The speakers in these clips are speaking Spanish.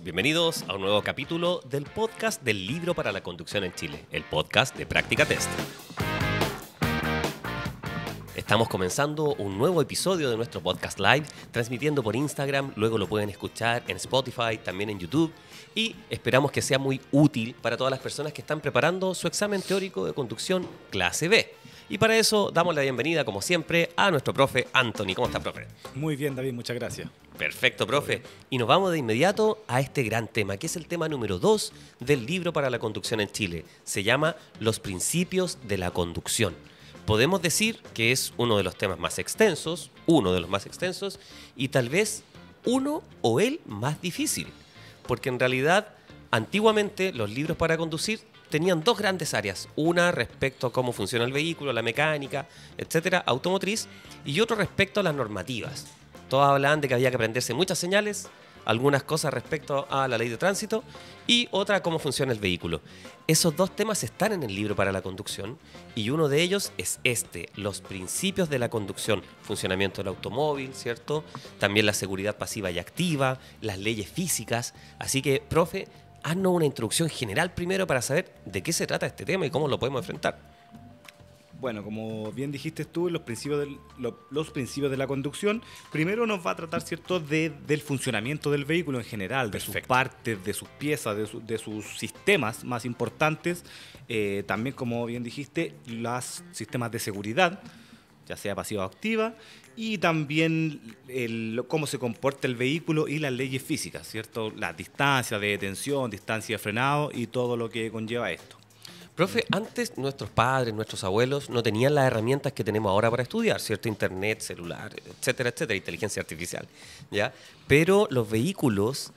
bienvenidos a un nuevo capítulo del podcast del libro para la conducción en Chile, el podcast de Práctica Test. Estamos comenzando un nuevo episodio de nuestro podcast live, transmitiendo por Instagram, luego lo pueden escuchar en Spotify, también en YouTube, y esperamos que sea muy útil para todas las personas que están preparando su examen teórico de conducción clase B. Y para eso damos la bienvenida, como siempre, a nuestro profe Anthony. ¿Cómo estás, profe? Muy bien, David, muchas gracias. Perfecto, profe. Y nos vamos de inmediato a este gran tema, que es el tema número 2 del libro para la conducción en Chile. Se llama Los principios de la conducción. Podemos decir que es uno de los temas más extensos, uno de los más extensos, y tal vez uno o el más difícil, porque en realidad antiguamente los libros para conducir tenían dos grandes áreas, una respecto a cómo funciona el vehículo, la mecánica, etcétera, automotriz, y otro respecto a las normativas. Todos hablaban de que había que aprenderse muchas señales, algunas cosas respecto a la ley de tránsito y otra cómo funciona el vehículo. Esos dos temas están en el libro para la conducción y uno de ellos es este, los principios de la conducción, funcionamiento del automóvil, ¿cierto? También la seguridad pasiva y activa, las leyes físicas. Así que, profe, haznos una introducción general primero para saber de qué se trata este tema y cómo lo podemos enfrentar. Bueno, como bien dijiste tú, los principios, los principios de la conducción, primero nos va a tratar, ¿cierto?, del funcionamiento del vehículo en general, de sus partes, de sus piezas, de, sus sistemas más importantes, eh, también, como bien dijiste, los sistemas de seguridad, ya sea pasiva o activa, y también cómo se comporta el vehículo y las leyes físicas, ¿cierto? La distancia de detención, distancia de frenado y todo lo que conlleva esto. Profe, antes nuestros padres, nuestros abuelos no tenían las herramientas que tenemos ahora para estudiar, ¿cierto? Internet, celular, etcétera, etcétera, inteligencia artificial, ¿ya? Pero los vehículos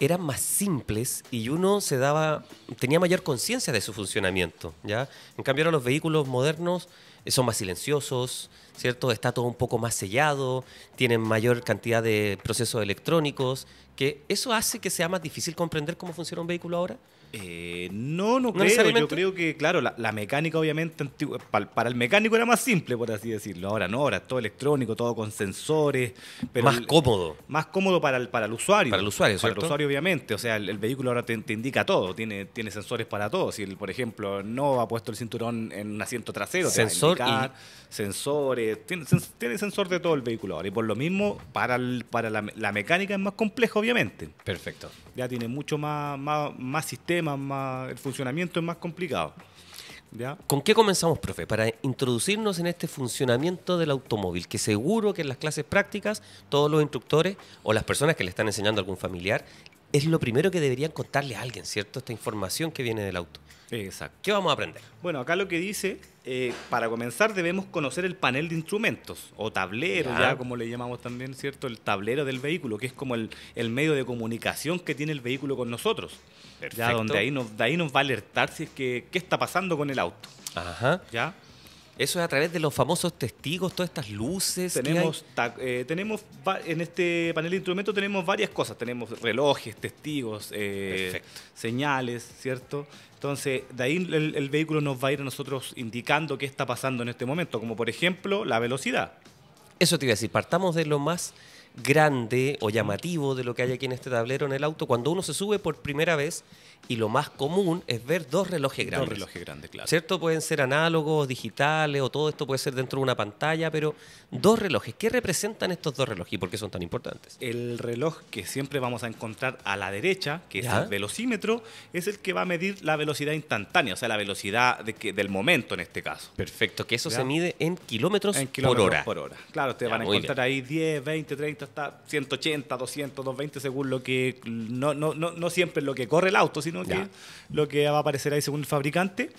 eran más simples y uno se daba tenía mayor conciencia de su funcionamiento, ¿ya? En cambio ahora los vehículos modernos eh, son más silenciosos, ¿cierto? Está todo un poco más sellado, tienen mayor cantidad de procesos electrónicos, que eso hace que sea más difícil comprender cómo funciona un vehículo ahora. Eh, no, no, creo. Yo creo que, claro, la, mecánica obviamente para, el mecánico era más simple, por así decirlo. Ahora no, ahora es todo electrónico, todo con sensores. Pero más cómodo. Más cómodo para el, para el usuario. Para el usuario, ¿cierto? Para el usuario, obviamente. O sea, el, vehículo ahora te, indica todo, tiene, tiene sensores para todo. Si, el, por ejemplo, no ha puesto el cinturón en un asiento trasero, te sensores, tiene, sensor de todo el vehículo ahora. Y por lo mismo, para, para la mecánica es más complejo, obviamente. Perfecto ya tiene mucho más, más, sistemas, más, el funcionamiento es más complicado. ¿Con qué comenzamos, profe? Para introducirnos en este funcionamiento del automóvil, que seguro que en las clases prácticas todos los instructores o las personas que le están enseñando a algún familiar es lo primero que deberían contarle a alguien, ¿cierto? Esta información que viene del auto. Exacto. ¿Qué vamos a aprender? Bueno, acá lo que dice, eh, para comenzar debemos conocer el panel de instrumentos o tablero, ya. como le llamamos también, ¿cierto? El tablero del vehículo, que es como el, medio de comunicación que tiene el vehículo con nosotros. Perfecto. Ya, donde ahí nos, de ahí nos va a alertar si es que qué está pasando con el auto. Ajá. ¿Ya? Eso es a través de los famosos testigos, todas estas luces. Tenemos, eh, tenemos en este panel de instrumentos tenemos varias cosas. Tenemos relojes, testigos, eh, señales, ¿cierto? Entonces, de ahí el vehículo nos va a ir a nosotros indicando qué está pasando en este momento, como por ejemplo la velocidad. Eso te iba a decir, partamos de lo más grande o llamativo de lo que hay aquí en este tablero en el auto cuando uno se sube por primera vez y lo más común es ver dos relojes grandes. Dos relojes grandes, claro. ¿Cierto? Pueden ser análogos, digitales o todo esto puede ser dentro de una pantalla, pero dos relojes. ¿Qué representan estos dos relojes y por qué son tan importantes? El reloj que siempre vamos a encontrar a la derecha, que es el velocímetro, es el que va a medir la velocidad instantánea, o sea, la velocidad del momento en este caso. Perfecto, que eso se mide en kilómetros, por, hora. Claro, ustedes van a encontrar ahí 10, 20, 30, Está 180, 200, 220, según lo que, no, no, no, siempre lo que corre el auto, sino ya. que lo que va a aparecer ahí según el fabricante,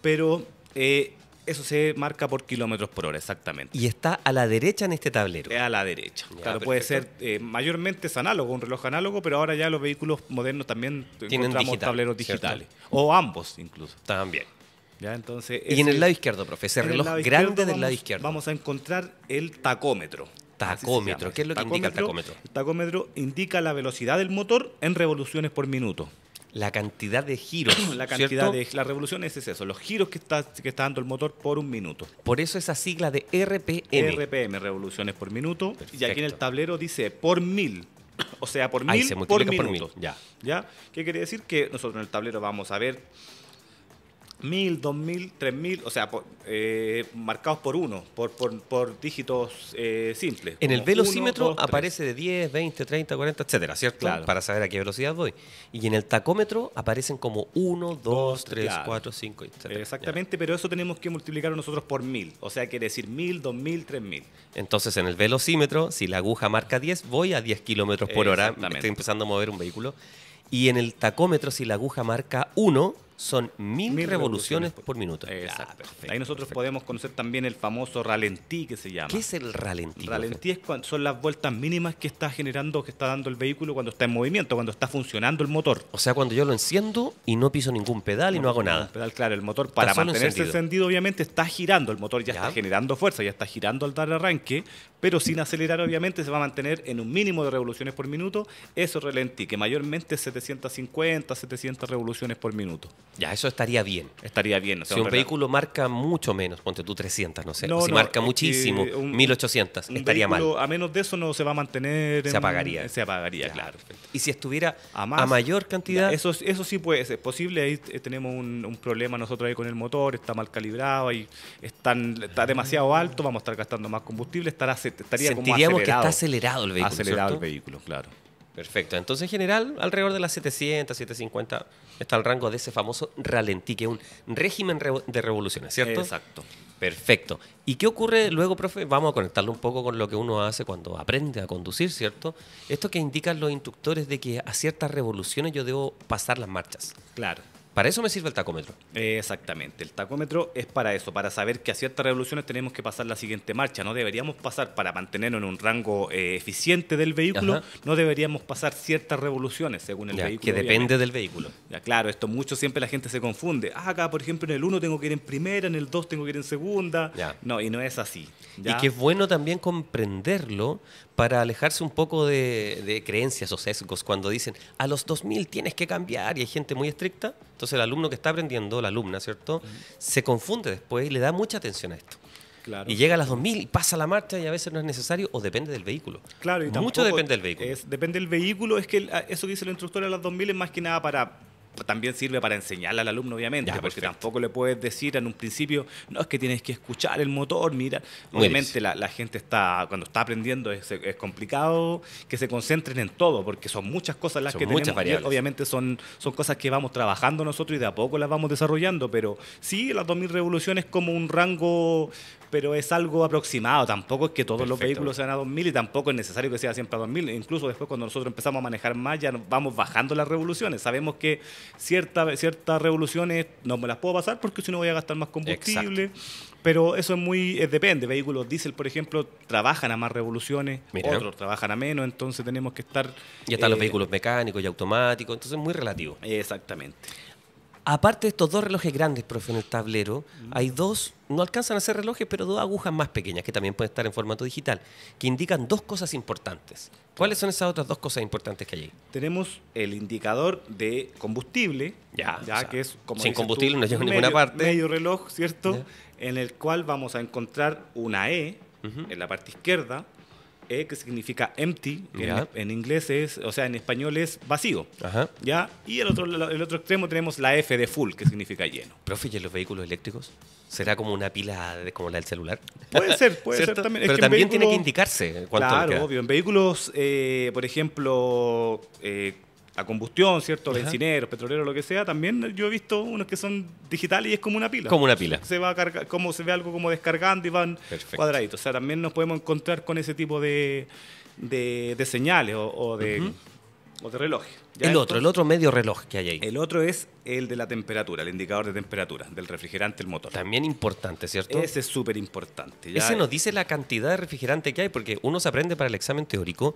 pero eh, eso se marca por kilómetros por hora, exactamente. Y está a la derecha en este tablero. a la derecha. claro, puede ser, eh, mayormente es análogo, un reloj análogo, pero ahora ya los vehículos modernos también tienen tableros digitales. O ambos incluso. También. ¿Ya? Entonces, y en el lado izquierdo, profe, ese reloj grande del lado izquierdo. Vamos a encontrar el tacómetro. Tacómetro, ¿qué es lo que indica el tacómetro? El tacómetro indica la velocidad del motor en revoluciones por minuto. La cantidad de giros. la cantidad de. La revolución es eso, los giros que está, está dando el motor por un minuto. Por eso esa sigla de RPM. RPM, revoluciones por minuto. Y aquí en el tablero dice por mil. O sea, por mil por minuto. Ya. ¿Ya? ¿Qué quiere decir? Que nosotros en el tablero vamos a ver mil, dos mil, tres mil, o sea, eh, marcados por uno, por, por, dígitos eh, simples. En el velocímetro aparece de 10, 20, 30, 40, etcétera, ¿cierto? Para saber a qué velocidad voy. Y en el tacómetro aparecen como 1, 2, 3, 4, 5, etcétera. Exactamente, pero eso tenemos que multiplicarlo nosotros por mil. O sea, quiere decir mil, dos mil, tres mil. Entonces, en el velocímetro, si la aguja marca 10, voy a 10 kilómetros por hora. Estoy empezando a mover un vehículo. Y en el tacómetro, si la aguja marca 1, son mil, revoluciones, por minuto. Exacto. Ahí nosotros podemos conocer también el famoso ralentí que se llama. ¿Qué es el ralentí? Ralentí es son las vueltas mínimas que está generando, que está dando el vehículo cuando está en movimiento, cuando está funcionando el motor. O sea, cuando yo lo enciendo y no piso ningún pedal y no hago nada. Pedal, claro, el motor para mantenerse encendido. obviamente está girando, el motor ya, está generando fuerza, ya está girando al dar arranque, pero sin acelerar obviamente se va a mantener en un mínimo de revoluciones por minuto, eso ralentí, que mayormente es 750, 700 revoluciones por minuto. Ya, eso estaría bien. Estaría bien. si un vehículo marca mucho menos, ponte tú 300, no sé. si marca muchísimo, 1800, estaría mal. A menos de eso no se va a mantener. Se apagaría. Se apagaría, claro. Y si estuviera a, mayor cantidad. eso, eso sí puede ser posible. Ahí eh, tenemos un, problema nosotros ahí con el motor, está mal calibrado, y están, está ah. demasiado alto, vamos a estar gastando más combustible, estará, estaría como acelerado. que está acelerado el vehículo. Acelerado el vehículo, claro. Perfecto. Entonces, en general, alrededor de las 700, 750 está el rango de ese famoso ralentí, que es un régimen de revoluciones, ¿cierto? Exacto. Perfecto. ¿Y qué ocurre luego, profe? Vamos a conectarlo un poco con lo que uno hace cuando aprende a conducir, ¿cierto? Esto que indican los instructores de que a ciertas revoluciones yo debo pasar las marchas. Claro. Para eso me sirve el tacómetro. Exactamente, el tacómetro es para eso, para saber que a ciertas revoluciones tenemos que pasar la siguiente marcha. No deberíamos pasar, para mantenernos en un rango eh, eficiente del vehículo, no deberíamos pasar ciertas revoluciones según el vehículo. Que depende del vehículo. claro, esto mucho siempre la gente se confunde. Ah, acá, por ejemplo, en el 1 tengo que ir en primera, en el 2 tengo que ir en segunda. No, y no es así. Y que es bueno también comprenderlo, para alejarse un poco de, creencias o sesgos cuando dicen a los 2000 tienes que cambiar y hay gente muy estricta, entonces el alumno que está aprendiendo, la alumna, ¿cierto? Se confunde después y le da mucha atención a esto. Y llega a las 2000 y pasa la marcha y a veces no es necesario o depende del vehículo. Claro, y Mucho depende del vehículo. Es, depende del vehículo, es que eso que dice el instructor a las 2000 es más que nada para también sirve para enseñarle al alumno, obviamente, porque tampoco le puedes decir en un principio, no, es que tienes que escuchar el motor, mira. Obviamente la, la, gente está, cuando está aprendiendo, es, es, complicado que se concentren en todo, porque son muchas cosas las que tenemos. obviamente son, son cosas que vamos trabajando nosotros y de a poco las vamos desarrollando, pero sí, las 2000 revoluciones como un rango pero es algo aproximado. Tampoco es que todos los vehículos sean a 2000 y tampoco es necesario que sea siempre a 2000. Incluso después, cuando nosotros empezamos a manejar más, ya vamos bajando las revoluciones. Sabemos que ciertas ciertas revoluciones no me las puedo pasar porque si no voy a gastar más combustible. Pero eso es muy, eh, depende. Vehículos diésel, por ejemplo, trabajan a más revoluciones, otros trabajan a menos, entonces tenemos que estar... Ya están los eh, vehículos mecánicos y automáticos, entonces es muy relativo. Exactamente. Aparte de estos dos relojes grandes, profe, en el tablero, hay dos, no alcanzan a ser relojes, pero dos agujas más pequeñas, que también pueden estar en formato digital, que indican dos cosas importantes. ¿Cuáles son esas otras dos cosas importantes que hay ahí? Tenemos el indicador de combustible, ya, ya que es como. Sin combustible no llega a ninguna parte. Medio reloj, ¿cierto? En el cual vamos a encontrar una E en la parte izquierda, e, que significa empty, en, inglés es, o sea, en español es vacío. ¿ya? Y el otro, el otro extremo tenemos la F de full, que significa lleno. Profe, ¿y en los vehículos eléctricos? ¿Será como una pila como la del celular? Puede ser, puede ser también. Pero también tiene que indicarse cuánto Claro, obvio. En vehículos, eh, por ejemplo, eh, la combustión, ¿cierto? Bencineros, petroleros, lo que sea. También yo he visto unos que son digitales y es como una pila. Como una pila. Se va a cargar, como se ve algo como descargando y van cuadraditos. O sea, también nos podemos encontrar con ese tipo de, señales o de relojes el otro, el otro medio reloj que hay ahí. El otro es el de la temperatura, el indicador de temperatura del refrigerante, el motor. También importante, ¿cierto? Ese es súper importante. Ese nos dice la cantidad de refrigerante que hay, porque uno se aprende para el examen teórico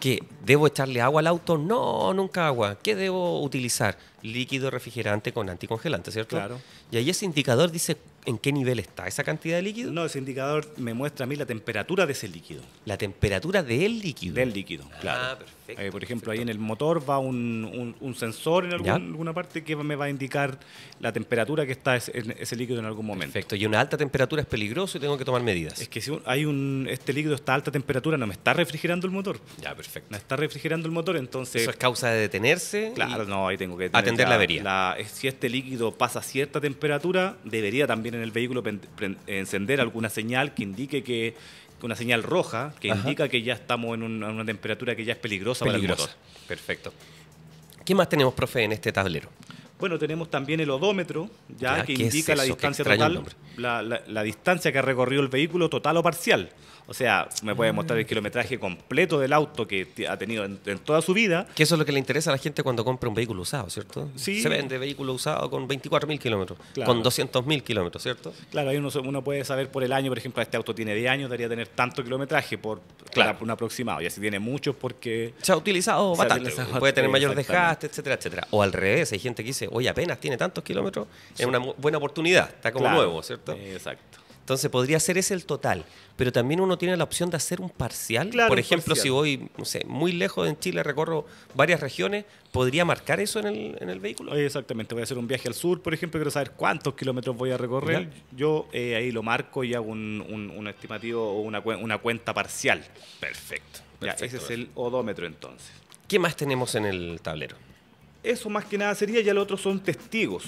que debo echarle agua al auto. No, nunca agua. ¿Qué debo utilizar? Líquido refrigerante con anticongelante, ¿cierto? Claro. Y ahí ese indicador dice en qué nivel está esa cantidad de líquido. No, ese indicador me muestra a mí la temperatura de ese líquido. La temperatura del líquido. Del líquido, ah, claro. Ah, perfecto. Eh, por ejemplo, ahí en el motor va un, sensor en alguna parte que me va a indicar la temperatura que está ese, ese, líquido en algún momento. Perfecto, y una alta temperatura es peligroso y tengo que tomar medidas. Es que si hay un, este líquido está a alta temperatura, no me está refrigerando el motor. Ya, perfecto. No está refrigerando el motor, entonces... Eso es causa de detenerse. Claro, no, ahí tengo que... Atender la, avería. Eh, si este líquido pasa a cierta temperatura, debería también en el vehículo encender alguna señal que indique que una señal roja que indica que ya estamos en una, temperatura que ya es peligrosa, para el motor. Perfecto. ¿Qué más tenemos, profe, en este tablero? Bueno, tenemos también el odómetro, ya, que indica la distancia total, la, distancia que ha recorrido el vehículo total o parcial. O sea, me puede mostrar el kilometraje completo del auto que ha tenido en, toda su vida. Que eso es lo que le interesa a la gente cuando compra un vehículo usado, ¿cierto? Sí. Se vende vehículo usado con 24.000 kilómetros, con con 200.000 kilómetros, ¿cierto? Claro, ahí uno, puede saber por el año, por ejemplo, este auto tiene 10 años, debería tener tanto kilometraje por un aproximado. Y así tiene muchos porque... Se ha utilizado bastante, puede tener mayor desgaste, etcétera, etcétera. O al revés, hay gente que dice, oye, apenas tiene tantos kilómetros, es una buena oportunidad, está como nuevo, ¿cierto? Exacto. Entonces podría ser ese el total, pero también uno tiene la opción de hacer un parcial. Por ejemplo, si voy no sé, muy lejos en Chile, recorro varias regiones, ¿podría marcar eso en el, en el vehículo? Eh, exactamente, voy a hacer un viaje al sur, por ejemplo, quiero saber cuántos kilómetros voy a recorrer. Yo eh, ahí lo marco y hago un, un, estimativo o una, una, cuenta parcial. Perfecto. ese es el odómetro entonces. ¿Qué más tenemos en el tablero? Eso más que nada sería, ya lo otro son testigos.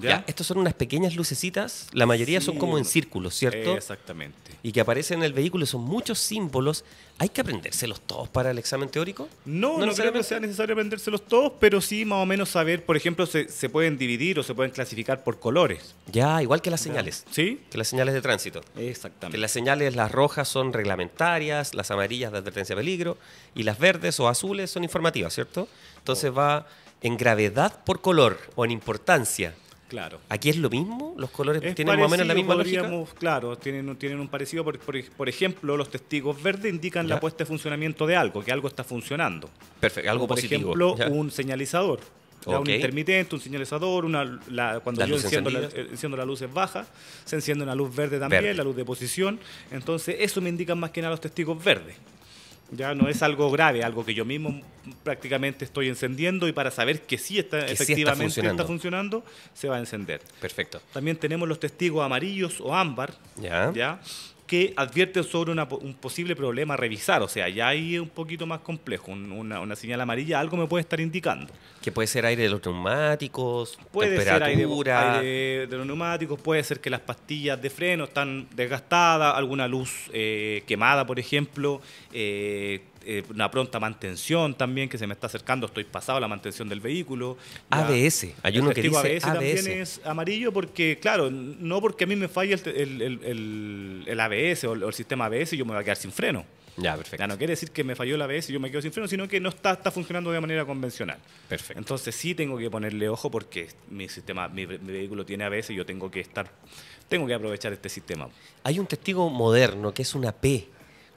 ¿Ya? estos son unas pequeñas lucecitas, la mayoría son como en círculos, ¿cierto? Exactamente. Y que aparecen en el vehículo, son muchos símbolos. ¿Hay que aprendérselos todos para el examen teórico? No, no, creo que sea necesario aprendérselos todos, pero sí más o menos saber, por ejemplo, se, se pueden dividir o se pueden clasificar por colores. Ya, igual que las señales. ¿Sí? Que las señales de tránsito. Exactamente. Que las señales, las rojas son reglamentarias, las amarillas de advertencia de peligro y las verdes o azules son informativas, ¿cierto? Entonces oh. va en gravedad por color o en importancia. Claro. ¿Aquí es lo mismo? ¿Los colores tienen más o menos la misma lógica? Claro, tienen, un parecido. Por, ejemplo, los testigos verdes indican la puesta de funcionamiento de algo, que algo está funcionando. Perfecto, algo por positivo. Por ejemplo, un señalizador. un intermitente, un señalizador, una, cuando yo enciendo, la, luz es eh, luces bajas, se enciende una luz verde también, la luz de posición. Entonces, eso me indica más que nada los testigos verdes. Ya no es algo grave, algo que yo mismo prácticamente estoy encendiendo y para saber que sí está efectivamente está, funcionando. se va a encender. Perfecto. También tenemos los testigos amarillos o ámbar, ya, ¿ya? que advierte sobre un posible problema a revisar. O sea, ya hay un poquito más complejo. una, señal amarilla, algo me puede estar indicando. Que puede ser aire de los neumáticos, puede Ser aire, de los neumáticos, puede ser que las pastillas de freno están desgastadas, alguna luz eh, quemada, por ejemplo. Eh, eh, una pronta mantención también que se me está acercando, estoy pasado a la mantención del vehículo. ABS, hay uno que dice ABS, ABS, también es amarillo porque, claro, no porque a mí me falle el, el, ABS o el, sistema ABS yo me voy a quedar sin freno. Ya, perfecto. no quiere decir que me falló el ABS y yo me quedo sin freno, sino que no está, está funcionando de manera convencional. Perfecto. Entonces sí tengo que ponerle ojo porque mi sistema, mi vehículo tiene ABS y yo tengo que estar, tengo que aprovechar este sistema. Hay un testigo moderno que es una P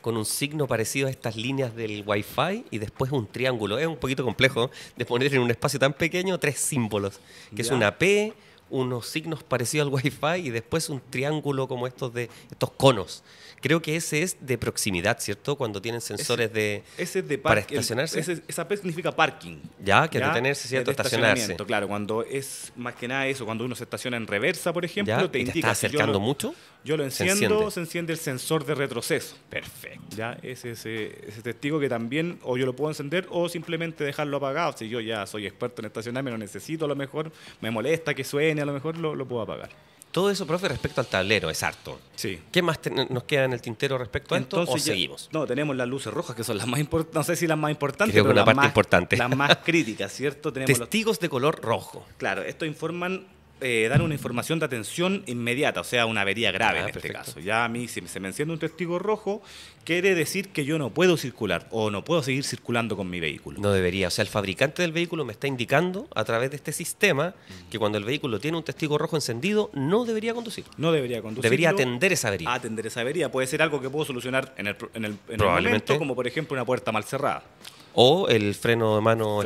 con un signo parecido a estas líneas del Wi-Fi y después un triángulo. Es un poquito complejo de poner en un espacio tan pequeño tres símbolos, que es una P, unos signos parecidos al Wi-Fi y después un triángulo como estos de estos conos Creo que ese es de proximidad, ¿cierto? Cuando tienen sensores de, ese de para estacionarse. esa P significa parking. Ya, que ¿ya? detenerse, ¿cierto? estacionarse. Claro, cuando es más que nada eso, cuando uno se estaciona en reversa, por ejemplo, te, ¿Estás acercando mucho? yo lo enciendo, se enciende. se enciende. el sensor de retroceso. Perfecto. Ya, es ese, ese testigo que también, o yo lo puedo encender, o simplemente dejarlo apagado. Si yo ya soy experto en estacionarme, lo necesito a lo mejor, me molesta que suene, a lo mejor lo puedo apagar. Todo eso, profe, respecto al tablero, es harto. Sí. ¿Qué más nos queda en el tintero respecto a esto Entonces, o seguimos? No, tenemos las luces rojas, que son las más importantes, no sé si las más importantes, pero una las más, importante. críticas, ¿cierto? Tenemos Testigos de color rojo. Claro, esto informan eh, dar una información de atención inmediata, o sea, una avería grave ah, en este caso. Ya a mí, si se me enciende un testigo rojo, quiere decir que yo no puedo circular o no puedo seguir circulando con mi vehículo. No debería, o sea, el fabricante del vehículo me está indicando a través de este sistema que cuando el vehículo tiene un testigo rojo encendido, no debería conducir. No debería conducir. Debería atender esa avería. Atender esa avería. Puede ser algo que puedo solucionar en el, en El momento, como por ejemplo una puerta mal cerrada. O el freno de mano,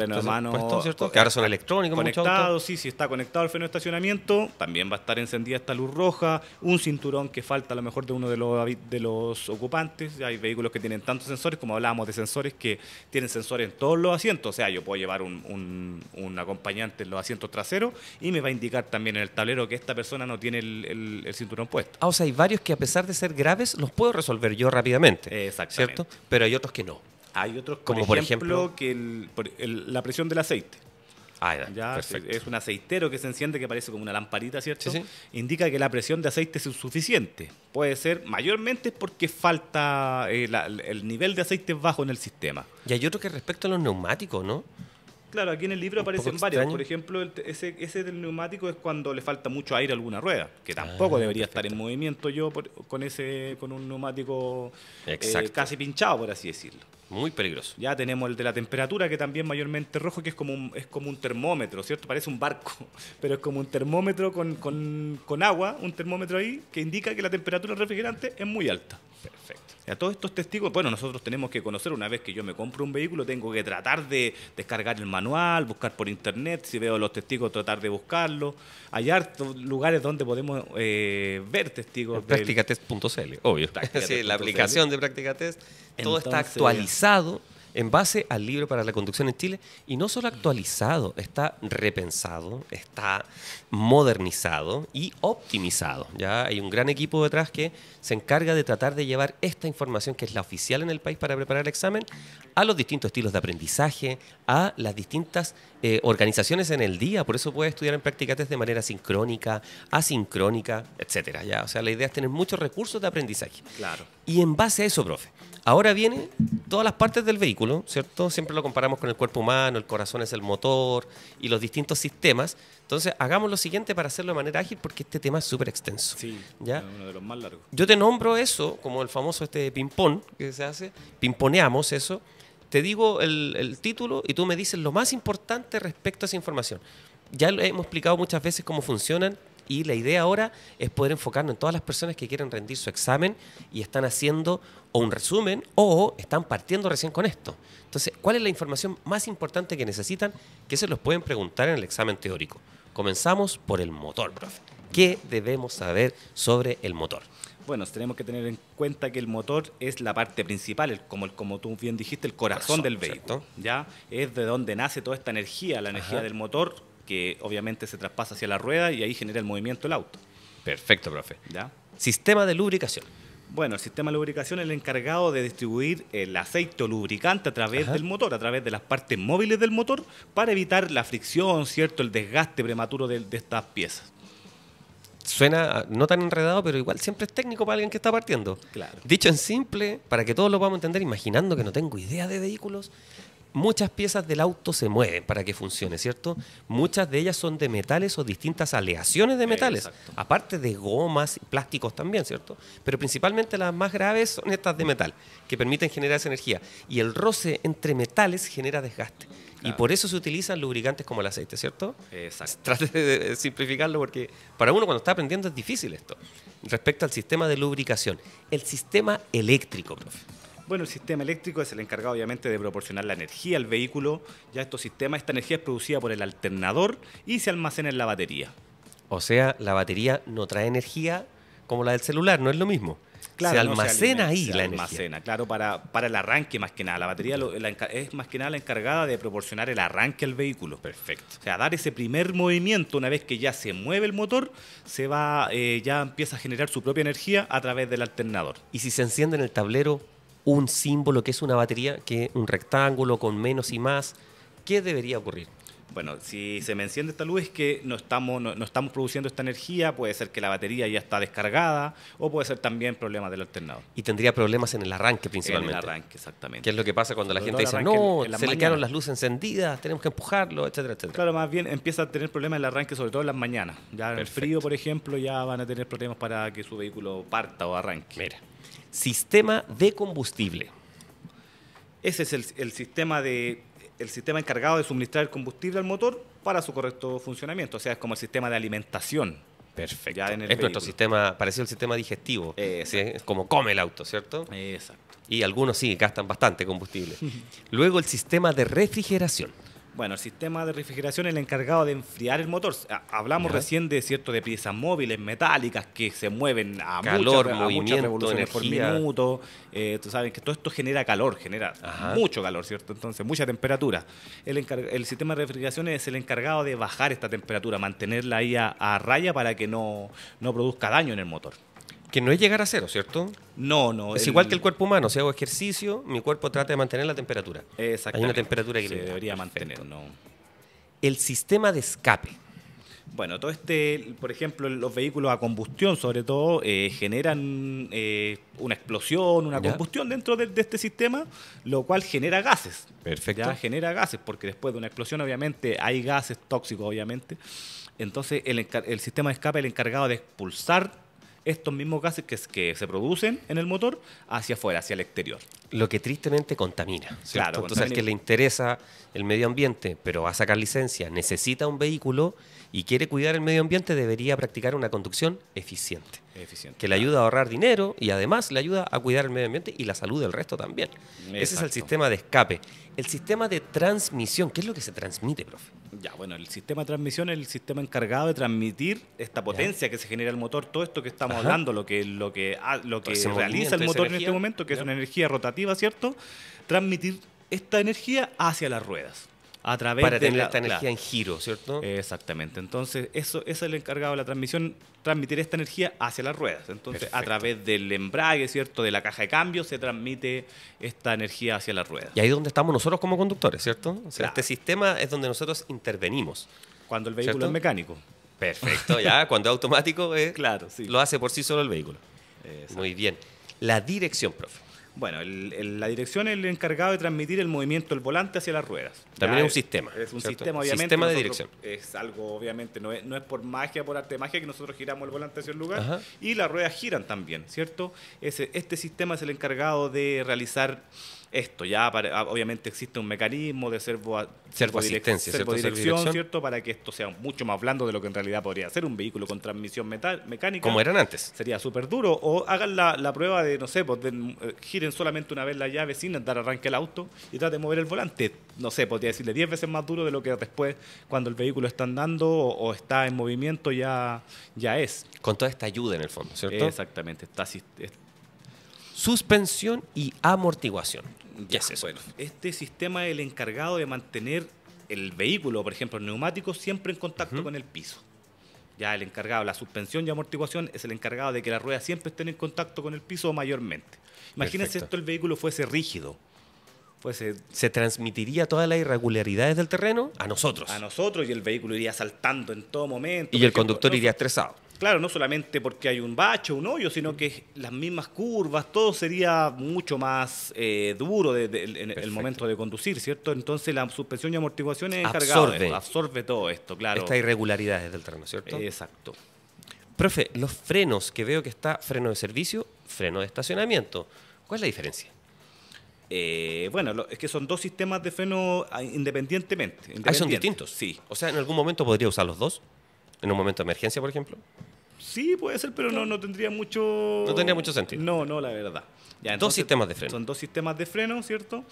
puesto, ¿cierto? Que ahora son electrónicos. Conectado, sí, si está conectado el freno de estacionamiento, también va a estar encendida esta luz roja, un cinturón que falta a lo mejor de uno de los, de los ocupantes. Hay vehículos que tienen tantos sensores, como hablábamos de sensores, que tienen sensores en todos los asientos. O sea, yo puedo llevar un, un, acompañante en los asientos traseros y me va a indicar también en el tablero que esta persona no tiene el, cinturón puesto. Ah, o sea, hay varios que a pesar de ser graves los puedo resolver yo rápidamente. exacto ¿Cierto? Pero hay otros que no. Hay otros, como por ejemplo, que la presión del aceite. Ah, es un aceitero que se enciende que parece como una lamparita, ¿cierto? Indica que la presión de aceite es insuficiente. Puede ser mayormente porque falta eh, el nivel de aceite bajo en el sistema. Y hay otro que respecto a los neumáticos, ¿no? Claro, aquí en el libro aparecen varios. Por ejemplo, ese, ese, del neumático es cuando le falta mucho aire a alguna rueda, que ah, tampoco debería estar en movimiento yo con ese con un neumático eh, casi pinchado, por así decirlo. Muy peligroso. Ya tenemos el de la temperatura, que también mayormente rojo, que es como un, es como un termómetro, ¿cierto? Parece un barco, pero es como un termómetro con, con, con agua, un termómetro ahí, que indica que la temperatura refrigerante es muy alta. Perfecto. A todos estos testigos, bueno, nosotros tenemos que conocer, una vez que yo me compro un vehículo, tengo que tratar de descargar el manual, buscar por internet, si veo los testigos, tratar de buscarlos, hallar lugares donde podemos eh, ver testigos. Practicatest.cl, obvio. sí, la aplicación de Practicatest, todo está actualizado en base al libro para la conducción en Chile y no solo actualizado, está repensado, está modernizado y optimizado. Ya hay un gran equipo detrás que se encarga de tratar de llevar esta información que es la oficial en el país para preparar el examen a los distintos estilos de aprendizaje, a las distintas eh, organizaciones en el día, por eso puedes estudiar en prácticas de manera sincrónica, asincrónica, etc. ya, o sea, la idea es tener muchos recursos de aprendizaje. Claro. Y en base a eso, profe, Ahora vienen todas las partes del vehículo, ¿cierto? Siempre lo comparamos con el cuerpo humano, el corazón es el motor y los distintos sistemas. Entonces, hagamos lo siguiente para hacerlo de manera ágil porque este tema es súper extenso. Sí, ¿ya? uno de los más largos. Yo te nombro eso, como el famoso este ping-pong que se hace, pimponeamos eso. Te digo el, el título y tú me dices lo más importante respecto a esa información. Ya lo hemos explicado muchas veces cómo funcionan, y la idea ahora es poder enfocarnos en todas las personas que quieren rendir su examen y están haciendo o un resumen o están partiendo recién con esto. Entonces, ¿cuál es la información más importante que necesitan que se los pueden preguntar en el examen teórico? Comenzamos por el motor, profe. ¿Qué debemos saber sobre el motor? Bueno, tenemos que tener en cuenta que el motor es la parte principal, como, tú bien dijiste, el corazón, del vehículo. ¿ya? Es de donde nace toda esta energía, la energía del motor que obviamente se traspasa hacia la rueda y ahí genera el movimiento del auto. Perfecto, profe. Sistema de lubricación. Bueno, el sistema de lubricación es el encargado de distribuir el aceite lubricante a través del motor, a través de las partes móviles del motor, para evitar la fricción, ¿cierto? El desgaste prematuro de, estas piezas suena ah, no tan enredado, pero igual siempre es técnico para alguien que está partiendo. Claro. Dicho en simple, para que todos lo podamos entender, imaginando que no tengo idea de vehículos, muchas piezas del auto se mueven para que funcione, ¿cierto? Muchas de ellas son de metales o distintas aleaciones de metales, aparte de gomas y plásticos también, ¿cierto? Pero principalmente las más graves son estas de metal, que permiten generar esa energía. Y el roce entre metales genera desgaste. Y por eso se utilizan lubricantes como el aceite, ¿cierto? Exacto. Trate de simplificarlo porque para uno cuando está aprendiendo es difícil esto. Respecto al sistema de lubricación, el sistema eléctrico, profe bueno, el sistema eléctrico es el encargado obviamente de proporcionar la energía al vehículo. Ya estos sistemas, esta energía es producida por el alternador y se almacena en la batería. O sea, la batería no trae energía como la del celular, no es lo mismo. Claro, se almacena ahí se la almacena, claro, para, para, el arranque más que nada. La batería es más que nada la encargada de proporcionar el arranque al vehículo. Perfecto. O sea, dar ese primer movimiento una vez que ya se mueve el motor, se va, eh, ya empieza a generar su propia energía a través del alternador. Y si se enciende en el tablero, un símbolo que es una batería, que un rectángulo con menos y más. ¿Qué debería ocurrir? Bueno, si se me enciende esta luz es que no estamos, no, estamos produciendo esta energía, puede ser que la batería ya está descargada o puede ser también problemas del alternador. Y tendría problemas en el arranque principalmente. En el arranque, exactamente. ¿Qué es lo que pasa cuando la gente dice, no, se le quedaron las luces encendidas, tenemos que empujarlo, etcétera, etcétera. Claro, más bien empieza a tener problemas en el arranque, sobre todo en las mañanas. Ya en el frío, por ejemplo, ya van a tener problemas para que su vehículo parta o arranque. Mira. Sistema de combustible. Ese es el, sistema de, el sistema encargado de suministrar el combustible al motor para su correcto funcionamiento. O sea, es como el sistema de alimentación. Perfecto. es nuestro sistema, parecido al sistema digestivo. Es como come el auto, ¿cierto? Exacto. Y algunos sí, gastan bastante combustible. Luego el sistema de refrigeración. Bueno, el sistema de refrigeración es el encargado de enfriar el motor. Ah, hablamos recién de cierto de piezas móviles, metálicas, que se mueven a mucho movimiento, a por minuto. Eh, tú sabes que todo esto genera calor, genera mucho calor, ¿cierto? Entonces, mucha temperatura. El, sistema de refrigeración es el encargado de bajar esta temperatura, mantenerla ahí a, a raya para que no, no produzca daño en el motor. Que no es llegar a cero, ¿cierto? No, no. Es igual que el cuerpo humano. Si hago ejercicio, mi cuerpo trata de mantener la temperatura. Exactamente. Hay una temperatura que debería mantener. No. El sistema de escape. Bueno, todo este, por ejemplo, los vehículos a combustión, sobre todo, eh, generan eh, una explosión, una combustión dentro de, este sistema, lo cual genera gases. Perfecto. Ya genera gases, porque después de una explosión, obviamente, hay gases tóxicos, obviamente. Entonces, el, el sistema de escape es el encargado de expulsar estos mismos gases que, se producen en el motor hacia afuera, hacia el exterior. Lo que tristemente contamina. Claro, Entonces, al que le interesa el medio ambiente, pero va a sacar licencia, necesita un vehículo y quiere cuidar el medio ambiente, debería practicar una conducción eficiente. Eficiente. Que le ayuda a ahorrar dinero y además le ayuda a cuidar el medio ambiente y la salud del resto también. Ese es el sistema de escape. El sistema de transmisión, ¿qué es lo que se transmite, profe? Ya, bueno, el sistema de transmisión es el sistema encargado de transmitir esta potencia que se genera el motor, todo esto que estamos hablando, lo que, lo que, ah, lo que realiza el motor en este momento, que es una energía rotativa, ¿cierto? Transmitir esta energía hacia las ruedas través Para de tener esta energía en giro, ¿cierto? Exactamente. Entonces, eso, es el encargado de la transmisión, transmitir esta energía hacia las ruedas. Entonces, a través del embrague, ¿cierto? De la caja de cambio se transmite esta energía hacia las ruedas. Y ahí es donde estamos nosotros como conductores, ¿cierto? sea, este sistema es donde nosotros intervenimos. Cuando el vehículo es mecánico. Perfecto, ya, cuando es automático, eh, claro, lo hace por sí solo el vehículo. Muy bien. La dirección, profe. Bueno, el, la dirección es el encargado de transmitir el movimiento del volante hacia las ruedas. También es un sistema. Es un sistema, obviamente. Sistema de dirección. Es algo, obviamente, no es, por magia, por arte de magia que nosotros giramos el volante hacia el lugar y las ruedas giran también, ¿cierto? Ese, este sistema es el encargado de realizar esto. Ya ah, obviamente existe un mecanismo de servo, servodirección, servo ¿cierto? Para que esto sea mucho más blando de lo que en realidad podría ser un vehículo con transmisión metal, mecánica. Como eran antes. Sería súper duro. O hagan la, prueba de, no sé, pues, eh, giren solamente una vez la llave sin dar arranque al auto y traten de mover el volante. No sé, podría decirle 10 veces más duro de lo que después cuando el vehículo está andando o, está en movimiento ya, ya es. Con toda esta ayuda en el fondo, ¿cierto? Exactamente. Está, suspensión y amortiguación. es eso? este sistema es el encargado de mantener el vehículo, por ejemplo, el neumático, siempre en contacto con el piso. Ya el encargado, la suspensión y amortiguación es el encargado de que las ruedas siempre estén en contacto con el piso mayormente. Imagínense esto, el vehículo fuese rígido. se transmitiría todas las irregularidades del terreno a nosotros. A nosotros y el vehículo iría saltando en todo momento. Y el conductor iría estresado Claro, no solamente porque hay un bache, un hoyo, sino que las mismas curvas, todo sería mucho más eh, duro en el momento de conducir, ¿cierto? Entonces la suspensión y amortiguación es absorbe. absorbe todo esto, claro. Estas irregularidades del terreno, ¿cierto? Exacto. Profe, los frenos, que veo que está freno de servicio, freno de estacionamiento. ¿Cuál es la diferencia? Eh, bueno, es que son dos sistemas de freno independientemente. Ah, independientemente. Ah, son distintos. Sí. O sea, en algún momento podría usar los dos. ¿En un momento de emergencia, por ejemplo? Sí, puede ser, pero no, no tendría mucho... No tendría mucho sentido. No, no, la verdad. Ya, dos sistemas de freno. Son dos sistemas de freno, ¿cierto?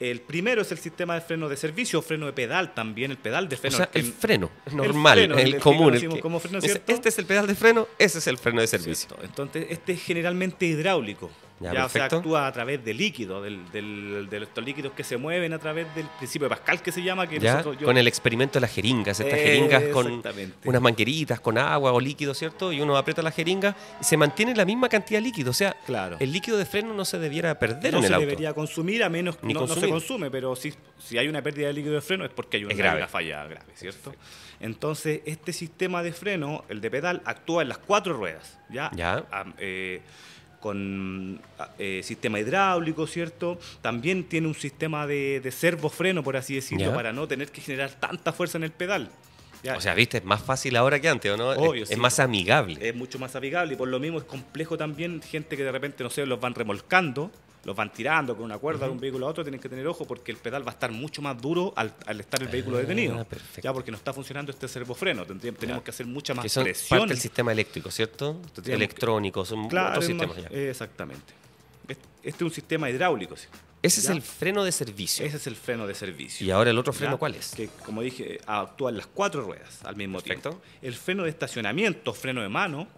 El primero es el sistema de freno de servicio, freno de pedal también, el pedal de freno. O sea, el, freno normal, el, común. este es el pedal de freno, ese es el freno de servicio. Entonces, este es generalmente hidráulico. Ya, actúa a través de líquido, de estos líquidos que se mueven a través del principio de Pascal que se llama. Que Con el experimento de las jeringas, estas eh, jeringas con unas mangueritas, con agua o líquido, ¿cierto? Y uno aprieta la jeringa se mantiene la misma cantidad de líquido. O sea, el líquido de freno no se debiera perder no se debería consumir a menos que no, se consume, pero si, si hay una pérdida de líquido de freno es porque hay una, falla grave, ¿cierto? Entonces, este sistema de freno, el de pedal, actúa en las cuatro ruedas. ¿Ya? ya. Eh, con eh, sistema hidráulico, ¿cierto? También tiene un sistema de, servofreno, por así decirlo, para no tener que generar tanta fuerza en el pedal. O sea, viste, es más fácil ahora que antes, ¿o no? Obvio, es, más amigable. Es mucho más amigable y por lo mismo es complejo también gente que de repente, no sé, los van remolcando los van tirando con una cuerda de un vehículo a otro, tienen que tener ojo porque el pedal va a estar mucho más duro al, estar el vehículo ah, detenido. Ya porque no está funcionando este servofreno, tenemos que hacer mucha más presión. Parte del sistema eléctrico, ¿cierto? Electrónico, son muchos otros sistemas. Exactamente. Este, este es un sistema hidráulico, ¿sí? Ese es el freno de servicio. Ese es el freno de servicio. ¿Y ahora el otro freno cuál es? Que, como dije, en las cuatro ruedas al mismo Perfecto. tiempo. El freno de estacionamiento, freno de mano,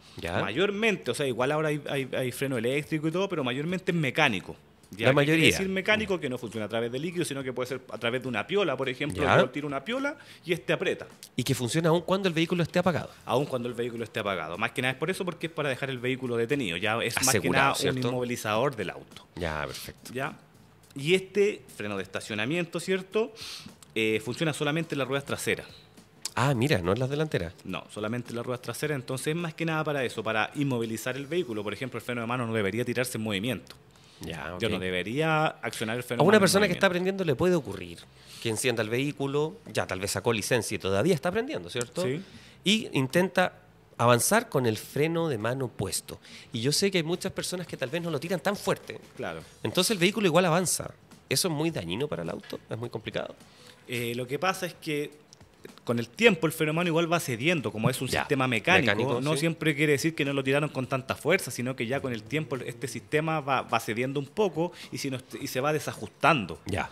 mayormente, o sea, igual ahora hay, freno eléctrico y todo, pero mayormente es mecánico. La mayoría. Es decir, mecánico que no funciona a través de líquido, sino que puede ser a través de una piola, por ejemplo. Tira una piola y este aprieta. Y que funciona aún cuando el vehículo esté apagado. Aún cuando el vehículo esté apagado. Más que nada es por eso, porque es para dejar el vehículo detenido. Ya es más que nada un inmovilizador del auto. Ya, perfecto. Ya. Y este freno de estacionamiento, ¿cierto? Eh, funciona solamente en las ruedas traseras. Ah, mira, no en las delanteras. No, solamente en las ruedas traseras. Entonces es más que nada para eso, para inmovilizar el vehículo. Por ejemplo, el freno de mano no debería tirarse en movimiento. Ya, Yo no debería accionar el freno. A una persona que está aprendiendo le puede ocurrir que encienda el vehículo, ya tal vez sacó licencia y todavía está aprendiendo, ¿cierto? Sí. Y intenta avanzar con el freno de mano puesto. Y yo sé que hay muchas personas que tal vez no lo tiran tan fuerte. Claro. Entonces el vehículo igual avanza. ¿Eso es muy dañino para el auto? ¿Es muy complicado? Eh, lo que pasa es que con el tiempo el freno mano igual va cediendo, como es un sistema mecánico, no siempre quiere decir que no lo tiraron con tanta fuerza, sino que ya con el tiempo este sistema va, cediendo un poco y, si se va desajustando. Ya,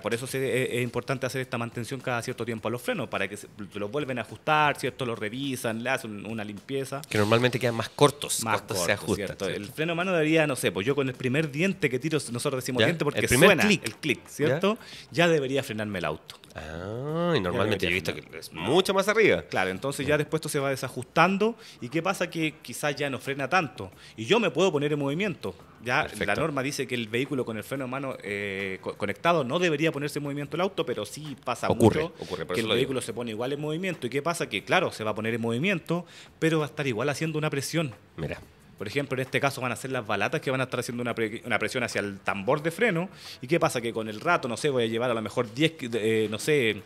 Por eso e, es, importante hacer esta mantención cada cierto tiempo a los frenos, para que los vuelven a ajustar, ¿cierto? Lo revisan, le hacen una limpieza. Que normalmente quedan más cortos más se El freno mano debería, no sé, pues yo con el primer diente que tiro, nosotros decimos diente porque el el clic, ¿cierto? ¿Ya? debería frenarme el auto. Ah, y normalmente he visto que Ah. mucho más arriba. Claro, entonces ya mm. después esto se va desajustando y qué pasa que quizás ya no frena tanto y yo me puedo poner en movimiento. Ya la norma dice que el vehículo con el freno en mano eh, conectado no debería ponerse en movimiento el auto, pero sí pasa mucho que el vehículo se pone igual en movimiento y qué pasa que claro, se va a poner en movimiento, pero va a estar igual haciendo una presión. Mira. Por ejemplo, en este caso van a ser las balatas que van a estar haciendo una, presión hacia el tambor de freno. ¿Y qué pasa? Que con el rato, no sé, voy a llevar a lo mejor 10, eh, no sé,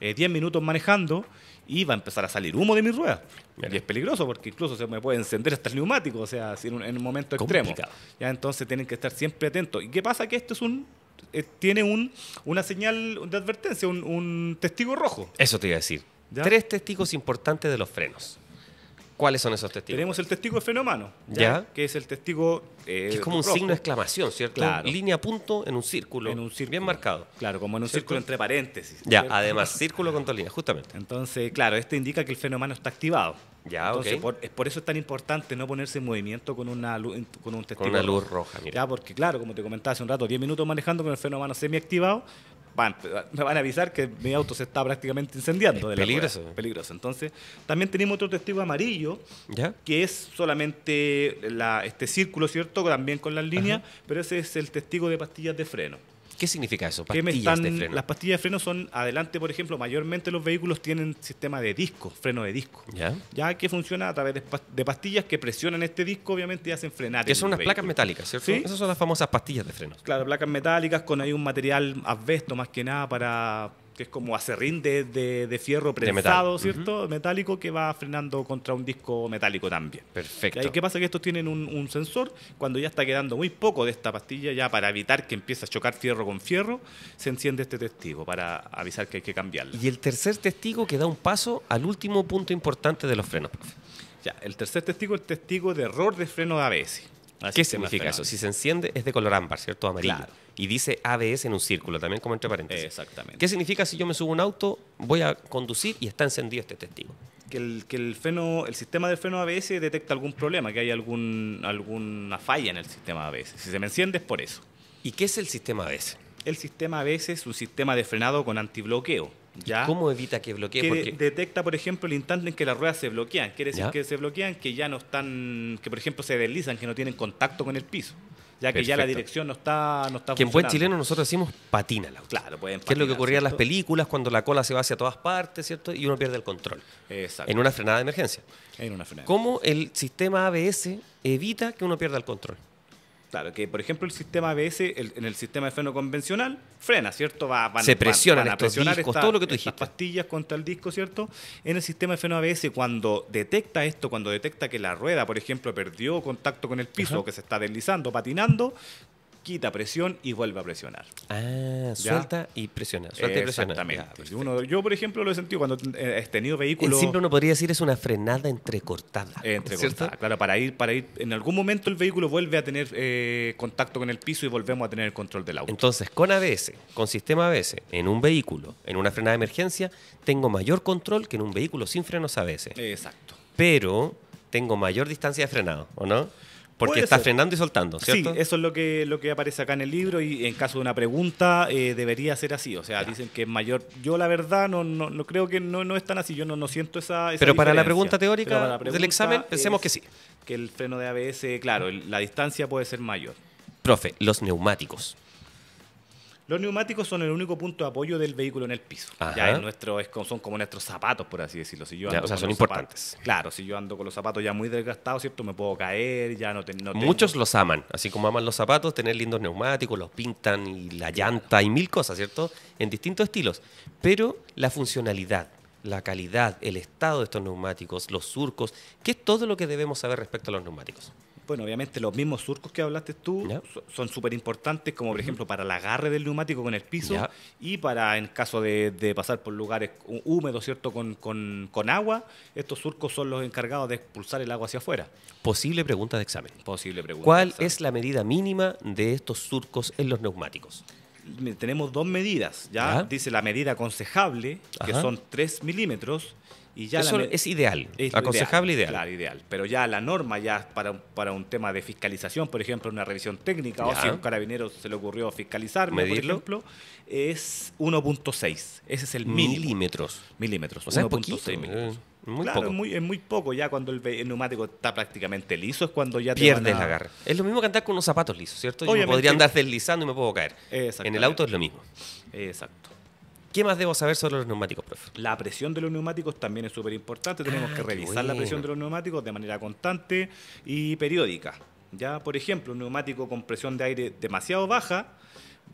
10 eh, minutos manejando y va a empezar a salir humo de mi rueda Y es peligroso porque incluso se me puede encender hasta el neumático, o sea, en un, momento extremo. Ya entonces tienen que estar siempre atentos. ¿Y qué pasa? Que esto es un eh, tiene un, una señal de advertencia, un, testigo rojo. Eso te iba a decir. Tres testigos importantes de los frenos. ¿Cuáles son esos testigos? Tenemos el testigo fenómeno ¿ya? que es el testigo. Eh, que es como un signo de exclamación, ¿cierto? Línea punto en un círculo. En un círculo. Bien marcado. Claro, como en un círculo, entre paréntesis. Ya, además, círculo con línea, justamente. Entonces, claro, este indica que el fenómeno está activado. Ya, Entonces, por, es por eso es tan importante no ponerse en movimiento con una luz, con un testigo. Con una luz roja, mira. Ya, porque claro, como te comentaba hace un rato, 10 minutos manejando con el fenómeno semiactivado, me van a avisar que mi auto se está prácticamente incendiando. de peligroso. peligroso. Entonces, también tenemos otro testigo amarillo, que es solamente la, este círculo, ¿cierto? También con las líneas, pero ese es el testigo de pastillas de freno. ¿Qué significa eso? Pastillas de freno. Las pastillas de freno son adelante, por ejemplo, mayormente los vehículos tienen sistema de disco, freno de disco. Ya. que funciona a través de pastillas que presionan este disco, obviamente, y hacen frenar. Que son unas placas metálicas, ¿cierto? ¿Sí? Esas son las famosas pastillas de freno. Claro, placas metálicas con ahí un material asbesto más que nada para que es como acerrín de, de, fierro prensado, ¿cierto? Metálico que va frenando contra un disco metálico también. Perfecto. ¿Y qué pasa? Que estos tienen un, sensor, cuando ya está quedando muy poco de esta pastilla, ya para evitar que empiece a chocar fierro con fierro, se enciende este testigo para avisar que hay que cambiarlo. Y el tercer testigo que da un paso al último punto importante de los frenos, Ya, el tercer testigo es el testigo de error de freno de ABS. ¿Qué significa eso? Si se enciende es de color ámbar, ¿cierto? Amarillo. Y dice ABS en un círculo, también como entre paréntesis. Exactamente. ¿Qué significa si yo me subo a un auto, voy a conducir y está encendido este testigo? Que el, que el freno, el sistema de freno ABS detecta algún problema, que hay algún, alguna falla en el sistema ABS. Si se me enciende es por eso. ¿Y qué es el sistema ABS? El sistema ABS es un sistema de frenado con antibloqueo. ¿Ya? ¿Cómo evita que bloquee? Que detecta, por ejemplo, el instante en que las ruedas se bloquean. Quiere decir que se bloquean, que ya no están, que por ejemplo se deslizan, que no tienen contacto con el piso ya que ya la dirección no está, no está Que en chileno nosotros decimos patínala. Claro, pueden patinar, Que es lo que ocurría en las películas cuando la cola se va hacia todas partes, ¿cierto? Y uno pierde el control. Exacto. En una frenada de emergencia. En una frenada. ¿Cómo el sistema ABS evita que uno pierda el control? Claro, que por ejemplo el sistema ABS, en el sistema de freno convencional, frena, ¿cierto? Va, Se presionan presionar discos, todo lo que tú dijiste. pastillas contra el disco, ¿cierto? En el sistema de freno ABS, cuando detecta esto, cuando detecta que la rueda, por ejemplo, perdió contacto con el piso, que se está deslizando, patinando, quita presión y vuelve a presionar. Ah, suelta y presiona. Suelta y presiona. Exactamente. yo, por ejemplo, lo he sentido cuando eh, he tenido vehículo. Siempre uno podría decir es una frenada entrecortada. Entrecortada, claro, para ir, para ir. En algún momento el vehículo vuelve a tener eh, contacto con el piso y volvemos a tener el control del auto. Entonces, con ABS, con sistema ABS, en un vehículo, en una frenada de emergencia, tengo mayor control que en un vehículo sin frenos ABS. Exacto. Pero tengo mayor distancia de frenado, ¿o no? Porque está frenando y soltando, ¿cierto? Sí, eso es lo que, lo que aparece acá en el libro y en caso de una pregunta eh, debería ser así. O sea, dicen que es mayor. Yo la verdad no, no, creo que no, no es tan así. Yo no, no siento esa, esa Pero para la pregunta teórica del examen, pensemos que sí. Que el freno de ABS, claro, la distancia puede ser mayor. Profe, los neumáticos. Los neumáticos son el único punto de apoyo del vehículo en el piso. nuestro, son como nuestros zapatos, por así decirlo. Si yo o sea, son importantes. claro, si yo ando con los zapatos ya muy desgastados, ¿cierto? Me puedo caer, ya no, Muchos los aman, así como aman los zapatos, tener lindos neumáticos, los pintan y la llanta y mil cosas, ¿cierto? En distintos estilos. Pero la funcionalidad, la calidad, el estado de estos neumáticos, los surcos, ¿qué es todo lo que debemos saber respecto a los neumáticos? Bueno, obviamente los mismos surcos que hablaste tú son súper importantes, como por ejemplo para el agarre del neumático con el piso y para en caso de, pasar por lugares húmedos, ¿cierto? Con, agua, estos surcos son los encargados de expulsar el agua hacia afuera. Posible pregunta de examen. Posible pregunta. ¿Cuál es la medida mínima de estos surcos en los neumáticos? tenemos dos medidas, ¿ya? Dice la medida aconsejable, que son 3 milímetros, eso es ideal, es aconsejable ideal, ideal. Claro, ideal. Pero ya la norma, ya para, para un tema de fiscalización, por ejemplo, una revisión técnica, o si a un carabinero se le ocurrió fiscalizar, por ejemplo, es 1.6. Ese es el Milímetros. Milímetros. O sea, 1.6 eh, milímetros. Muy Es, muy, poco ya cuando el, neumático está prácticamente liso, es cuando ya pierdes la garra. Es lo mismo que andar con unos zapatos lisos, ¿cierto? Yo me podría andar deslizando y me puedo caer. En el auto es lo mismo. Exacto. ¿Qué más debo saber sobre los neumáticos, profe? La presión de los neumáticos también es súper importante. Tenemos ah, que revisar la presión de los neumáticos de manera constante y periódica. Ya, por ejemplo, un neumático con presión de aire demasiado baja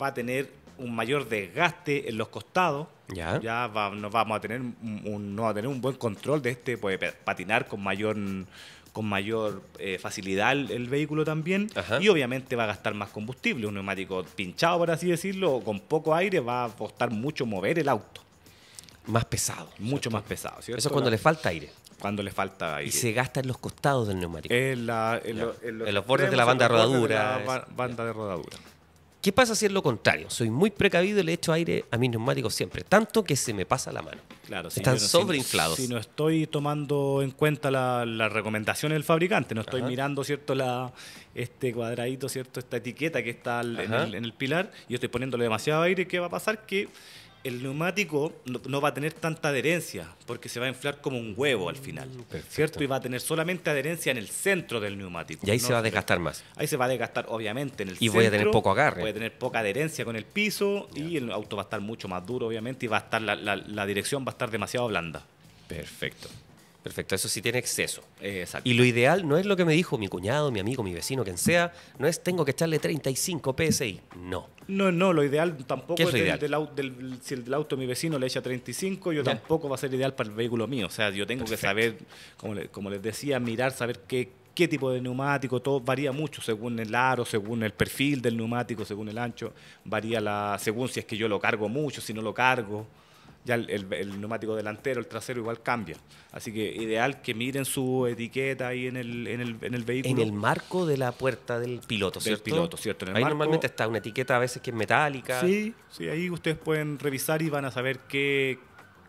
va a tener un mayor desgaste en los costados. Ya, ya va, vamos a tener un, no a tener un buen control de este, puede patinar con mayor con mayor eh, facilidad el, vehículo también y obviamente va a gastar más combustible. Un neumático pinchado, por así decirlo, con poco aire va a costar mucho mover el auto. Más pesado. Mucho más pesado. ¿cierto? Eso es cuando le falta aire. Cuando le falta aire. Y se gasta en los costados del neumático. En, los, bordes de la banda de rodadura. la banda de rodadura. ¿Qué pasa si es lo contrario? Soy muy precavido y le echo aire a mis neumáticos siempre, tanto que se me pasa la mano. Claro, Están sobreinflados. Si, no estoy tomando en cuenta la recomendación del fabricante, no estoy mirando cierto este cuadradito, cierto esta etiqueta que está en el, pilar, y estoy poniéndole demasiado aire, ¿qué va a pasar? Que el neumático no, va a tener tanta adherencia, porque se va a inflar como un huevo al final, mm, ¿cierto? Y va a tener solamente adherencia en el centro del neumático. Y ahí se va a desgastar más. Ahí se va a desgastar, obviamente, en el y centro. Y voy a tener poco agarre. Voy a tener poca adherencia con el piso y el auto va a estar mucho más duro, obviamente, y va a estar la dirección va a estar demasiado blanda. Perfecto. Perfecto, eso sí tiene exceso. Eh, exacto. Y lo ideal no es lo que me dijo mi cuñado, mi amigo, mi vecino, quien sea, no es tengo que echarle 35 PSI, no. No, no, lo ideal tampoco es, lo Del, si el auto de mi vecino le echa 35, yo tampoco va a ser ideal para el vehículo mío. O sea, yo tengo que saber, como, les decía, mirar, saber qué, qué tipo de neumático, todo varía mucho según el aro, según el perfil del neumático, según el ancho, varía la, según si es que yo lo cargo mucho, si no lo cargo ya el, neumático delantero, el trasero igual cambia. Así que ideal que miren su etiqueta ahí en el, en el, en el vehículo. En el marco de la puerta del piloto, ¿cierto? piloto, ¿cierto? ahí normalmente está una etiqueta a veces que es metálica. Sí, sí, ahí ustedes pueden revisar y van a saber qué,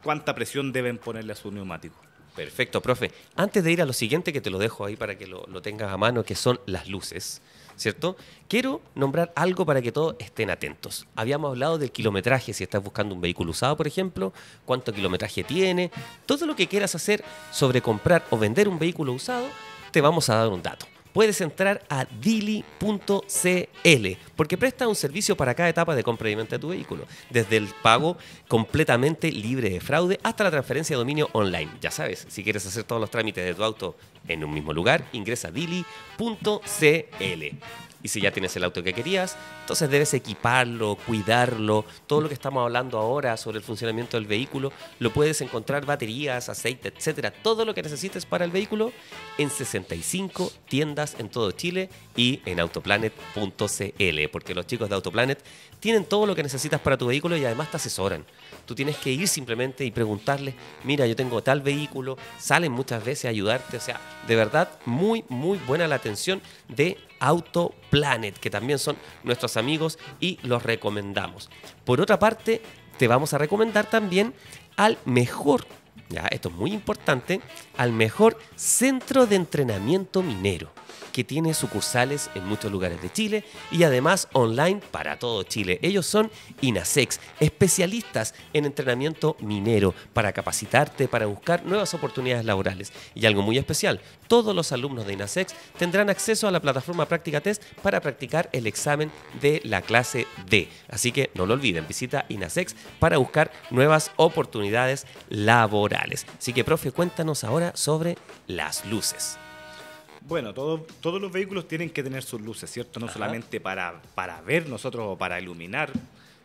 cuánta presión deben ponerle a su neumático. Perfecto, profe. Antes de ir a lo siguiente, que te lo dejo ahí para que lo, lo tengas a mano, que son las luces. ¿cierto? Quiero nombrar algo para que todos estén atentos. Habíamos hablado del kilometraje, si estás buscando un vehículo usado, por ejemplo, cuánto kilometraje tiene, todo lo que quieras hacer sobre comprar o vender un vehículo usado, te vamos a dar un dato puedes entrar a dili.cl porque presta un servicio para cada etapa de compra y venta de tu vehículo, desde el pago completamente libre de fraude hasta la transferencia de dominio online. Ya sabes, si quieres hacer todos los trámites de tu auto en un mismo lugar, ingresa a dili.cl. Y si ya tienes el auto que querías, entonces debes equiparlo, cuidarlo. Todo lo que estamos hablando ahora sobre el funcionamiento del vehículo, lo puedes encontrar baterías, aceite, etcétera. Todo lo que necesites para el vehículo en 65 tiendas en todo Chile y en autoplanet.cl, porque los chicos de Autoplanet tienen todo lo que necesitas para tu vehículo y además te asesoran. Tú tienes que ir simplemente y preguntarles, mira, yo tengo tal vehículo, salen muchas veces a ayudarte, o sea, de verdad, muy, muy buena la atención de Autoplanet, que también son nuestros amigos y los recomendamos. Por otra parte, te vamos a recomendar también al mejor, ya, esto es muy importante, al mejor centro de entrenamiento minero que tiene sucursales en muchos lugares de Chile y además online para todo Chile. Ellos son INASEX, especialistas en entrenamiento minero para capacitarte, para buscar nuevas oportunidades laborales. Y algo muy especial, todos los alumnos de INASEX tendrán acceso a la plataforma Práctica Test para practicar el examen de la clase D. Así que no lo olviden, visita INASEX para buscar nuevas oportunidades laborales. Así que, profe, cuéntanos ahora sobre las luces. Bueno, todos los vehículos tienen que tener sus luces, ¿cierto? No solamente para, para ver nosotros o para iluminar,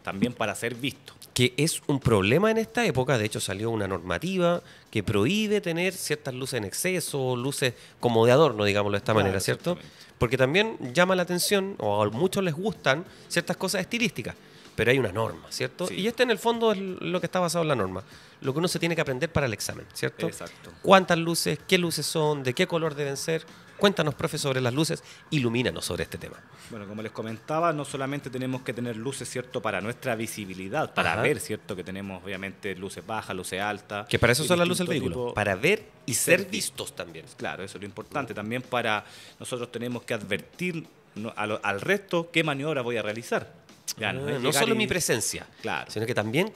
también para ser visto. Que es un problema en esta época, de hecho salió una normativa que prohíbe tener ciertas luces en exceso, luces como de adorno, digámoslo de esta manera, ¿cierto? Porque también llama la atención, o a muchos les gustan, ciertas cosas estilísticas, pero hay una norma, ¿cierto? Y este en el fondo es lo que está basado en la norma, lo que uno se tiene que aprender para el examen, ¿cierto? Exacto. ¿Cuántas luces, qué luces son, de qué color deben ser? Cuéntanos, profe, sobre las luces, ilumínanos sobre este tema. Bueno, como les comentaba, no solamente tenemos que tener luces, ¿cierto?, para nuestra visibilidad, para ver, ¿cierto?, que tenemos obviamente luces bajas, luces altas. Que para eso son las luces del vehículo, para ver y ser, vistos también. Claro, eso es lo importante. También para nosotros tenemos que advertir al, resto qué maniobra voy a realizar. Ya, ah, no, solo mi presencia, claro. sino que también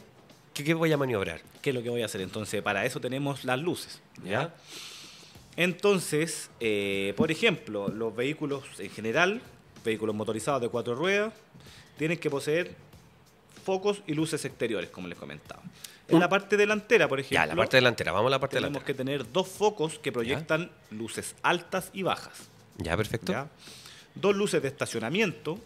qué, voy a maniobrar. ¿Qué es lo que voy a hacer? Entonces, para eso tenemos las luces. ¿Ya? Entonces, eh, por ejemplo, los vehículos en general, vehículos motorizados de cuatro ruedas, tienen que poseer focos y luces exteriores, como les comentaba. En la parte delantera, por ejemplo. Ya, la parte delantera, vamos a la parte tenemos delantera. Tenemos que tener dos focos que proyectan luces altas y bajas. Ya, perfecto. Dos luces de estacionamiento